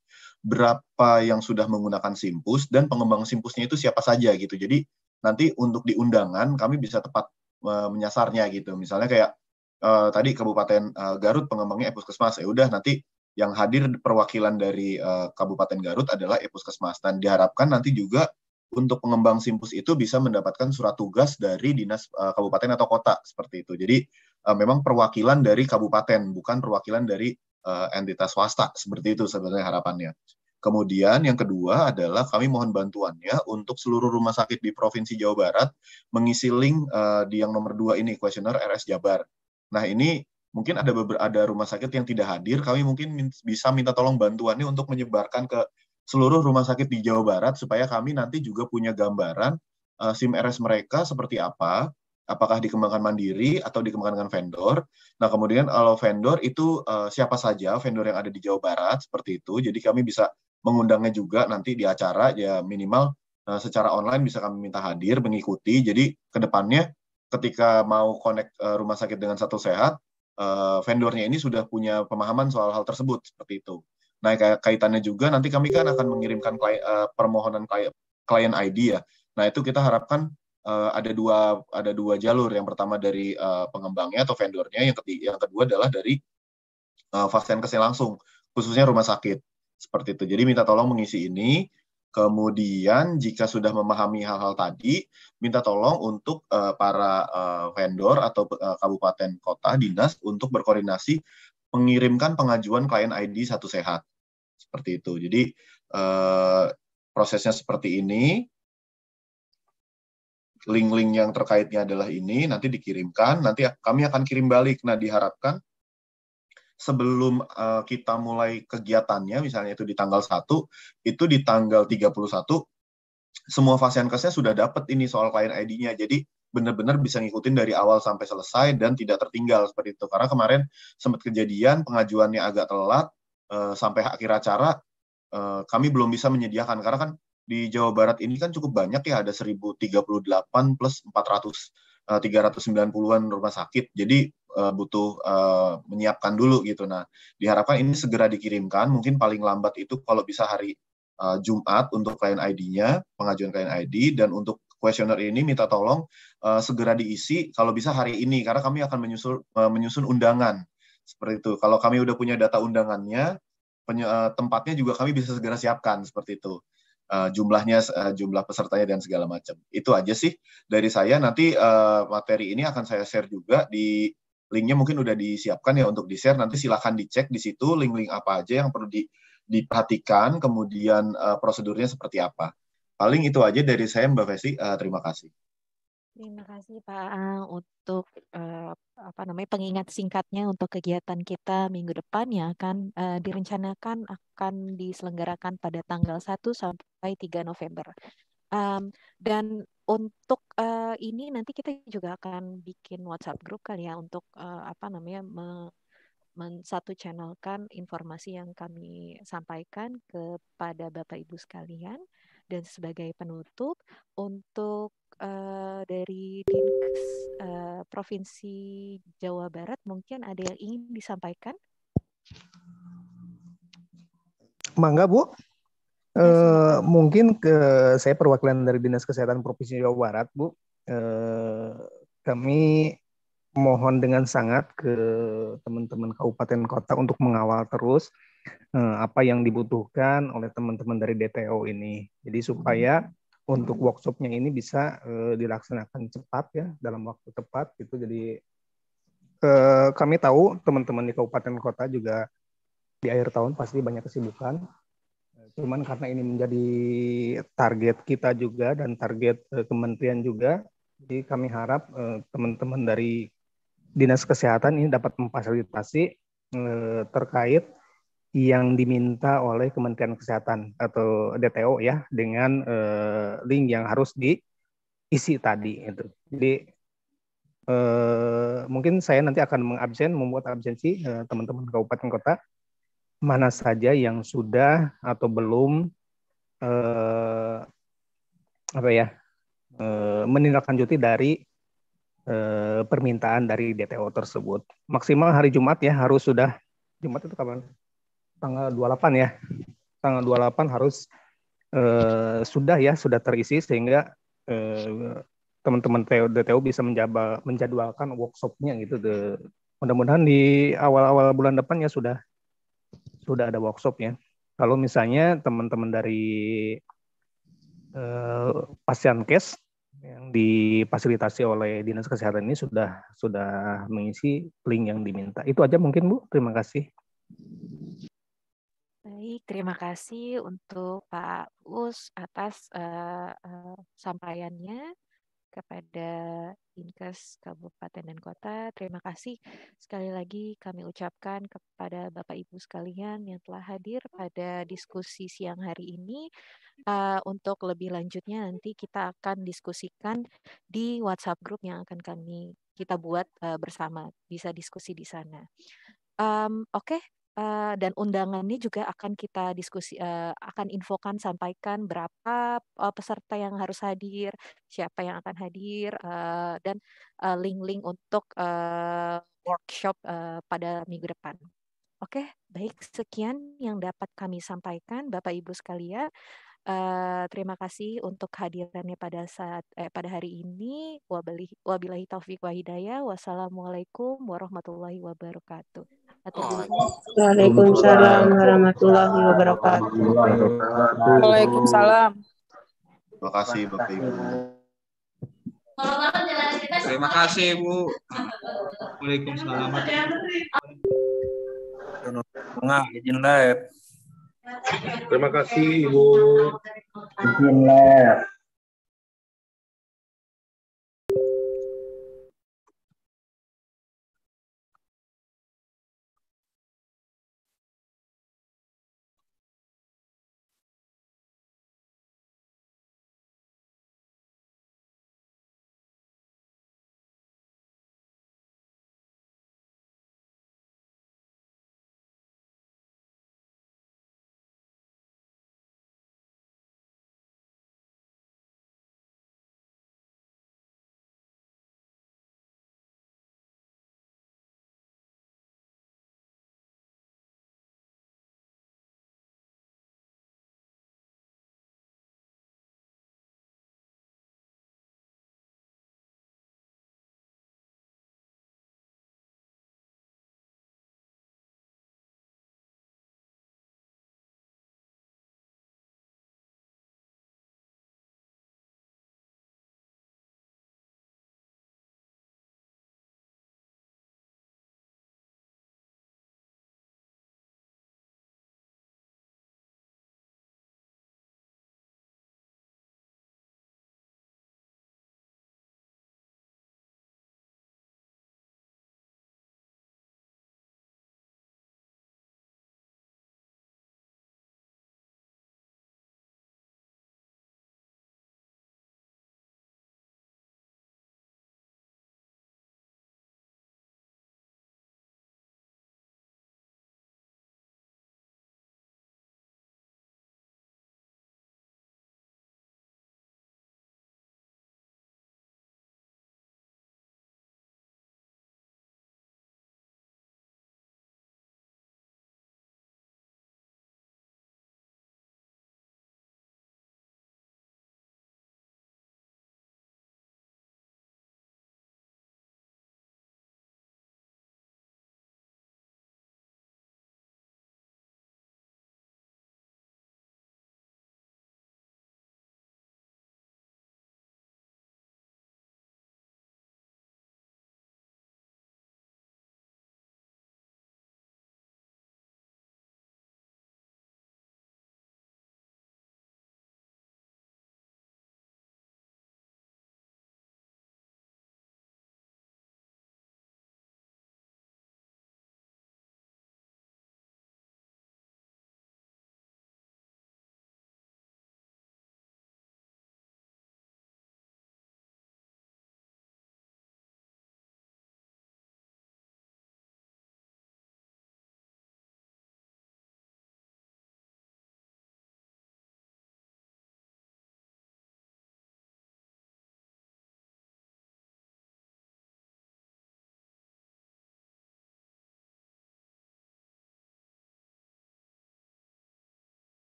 berapa yang sudah menggunakan simpus dan pengembang simpusnya itu siapa saja gitu. Jadi nanti untuk diundangan kami bisa tepat uh, menyasarnya gitu. Misalnya kayak uh, tadi Kabupaten uh, Garut pengembangnya e-puskesmas. Ya udah nanti yang hadir perwakilan dari uh, Kabupaten Garut adalah e dan diharapkan nanti juga untuk pengembang simpus itu bisa mendapatkan surat tugas dari dinas uh, kabupaten atau kota seperti itu. Jadi uh, memang perwakilan dari kabupaten bukan perwakilan dari uh, entitas swasta seperti itu sebenarnya harapannya. Kemudian yang kedua adalah kami mohon bantuannya untuk seluruh rumah sakit di Provinsi Jawa Barat mengisi link uh, di yang nomor dua ini, kuesioner RS Jabar. Nah ini mungkin ada beberapa ada rumah sakit yang tidak hadir, kami mungkin bisa minta tolong bantuannya untuk menyebarkan ke seluruh rumah sakit di Jawa Barat supaya kami nanti juga punya gambaran uh, SIM RS mereka seperti apa, apakah dikembangkan mandiri atau dikembangkan vendor. Nah, kemudian kalau vendor itu uh, siapa saja vendor yang ada di Jawa Barat seperti itu. Jadi kami bisa mengundangnya juga nanti di acara ya minimal eh, secara online bisa kami minta hadir mengikuti. Jadi kedepannya ketika mau connect uh, rumah sakit dengan satu sehat, uh, vendornya ini sudah punya pemahaman soal hal tersebut seperti itu. Nah, kaitannya juga nanti kami kan akan mengirimkan klien, uh, permohonan klien, ID ya. Nah, itu kita harapkan uh, ada dua ada dua jalur. Yang pertama dari uh, pengembangnya atau vendornya, yang ketiga yang kedua adalah dari uh, vaksin kesini langsung, khususnya rumah sakit. Seperti itu. Jadi minta tolong mengisi ini Kemudian jika sudah memahami hal-hal tadi, minta tolong untuk uh, para uh, vendor atau uh, kabupaten kota dinas untuk berkoordinasi mengirimkan pengajuan klien ID satu sehat seperti itu. Jadi uh, prosesnya seperti ini. Link-link yang terkaitnya adalah ini nanti dikirimkan. Nanti kami akan kirim balik. Nah diharapkan sebelum uh, kita mulai kegiatannya, misalnya itu di tanggal 1, itu di tanggal 31, semua fasiankesnya sudah dapat ini soal klien ID-nya. Jadi benar-benar bisa ngikutin dari awal sampai selesai dan tidak tertinggal seperti itu. Karena kemarin sempat kejadian pengajuannya agak telat, uh, sampai akhir acara uh, kami belum bisa menyediakan. Karena kan di Jawa Barat ini kan cukup banyak ya, ada 1038 plus 400 uh, eh, 390-an rumah sakit. Jadi uh, butuh uh, menyiapkan dulu gitu. Nah, diharapkan ini segera dikirimkan, mungkin paling lambat itu kalau bisa hari uh, Jumat untuk klien ID-nya, pengajuan klien ID dan untuk kuesioner ini minta tolong uh, segera diisi kalau bisa hari ini karena kami akan menyusul uh, menyusun undangan seperti itu. Kalau kami udah punya data undangannya, penye, tempatnya juga kami bisa segera siapkan seperti itu uh, jumlahnya uh, jumlah pesertanya dan segala macam itu aja sih dari saya nanti uh, materi ini akan saya share juga di linknya mungkin udah disiapkan ya untuk di share nanti silahkan dicek di situ link-link apa aja yang perlu di, diperhatikan kemudian uh, prosedurnya seperti apa paling itu aja dari saya Mbak Fesi uh, terima kasih Terima kasih Pak Aang untuk uh, apa namanya pengingat singkatnya untuk kegiatan kita minggu depan yang akan uh, direncanakan akan diselenggarakan pada tanggal 1 sampai 3 November. Um, dan untuk uh, ini nanti kita juga akan bikin WhatsApp grup kali ya untuk uh, apa namanya me satu channelkan informasi yang kami sampaikan kepada Bapak Ibu sekalian dan sebagai penutup untuk uh, dari Dinkes uh, Provinsi Jawa Barat mungkin ada yang ingin disampaikan? Mangga Bu. uh, mungkin ke saya perwakilan dari Dinas Kesehatan Provinsi Jawa Barat Bu. Uh, kami mohon dengan sangat ke teman-teman kabupaten kota untuk mengawal terus apa yang dibutuhkan oleh teman-teman dari DTO ini. Jadi supaya hmm untuk workshopnya ini bisa uh, dilaksanakan cepat ya dalam waktu tepat gitu. Jadi uh, kami tahu teman-teman di kabupaten kota juga di akhir tahun pasti banyak kesibukan. Cuman karena ini menjadi target kita juga dan target uh, kementerian juga, jadi kami harap teman-teman uh, dari dinas kesehatan ini dapat memfasilitasi uh, terkait yang diminta oleh Kementerian Kesehatan atau DTO ya dengan eh, link yang harus diisi tadi itu. Jadi eh, mungkin saya nanti akan mengabsen membuat absensi eh, teman-teman kabupaten kota mana saja yang sudah atau belum eh, apa ya eh, menindaklanjuti dari eh, permintaan dari DTO tersebut. Maksimal hari Jumat ya harus sudah Jumat itu kapan? tanggal 28 ya. Tanggal 28 harus eh, sudah ya sudah terisi sehingga teman eh, teman-teman DTU bisa menjabal, menjadwalkan workshopnya gitu. Mudah-mudahan di awal-awal bulan depan ya sudah sudah ada workshopnya. Kalau misalnya teman-teman dari eh, pasien kes yang difasilitasi oleh dinas kesehatan ini sudah sudah mengisi link yang diminta. Itu aja mungkin Bu. Terima kasih. Baik, terima kasih untuk Pak Us atas uh, uh, sampaiannya kepada Inkes Kabupaten dan Kota. Terima kasih sekali lagi kami ucapkan kepada Bapak Ibu sekalian yang telah hadir pada diskusi siang hari ini. Uh, untuk lebih lanjutnya nanti kita akan diskusikan di WhatsApp grup yang akan kami kita buat uh, bersama. Bisa diskusi di sana. Um, Oke, okay dan undangan ini juga akan kita diskusi akan infokan, sampaikan berapa, peserta yang harus hadir, siapa yang akan hadir, dan, link-link untuk, workshop, pada minggu depan. Oke, baik sekian yang dapat kami sampaikan Bapak Ibu sekalian. Uh, terima kasih untuk hadirannya pada saat eh, pada hari ini. wabillahi taufik wa hidayah. Wassalamualaikum warahmatullahi wabarakatuh. Oh, Waalaikumsalam warahmatullahi wabarakatuh. Waalaikumsalam. Terima kasih Bapak Ibu. Terima kasih Ibu. Waalaikumsalam. Tengah izin live. Terima kasih Ibu. Izin live.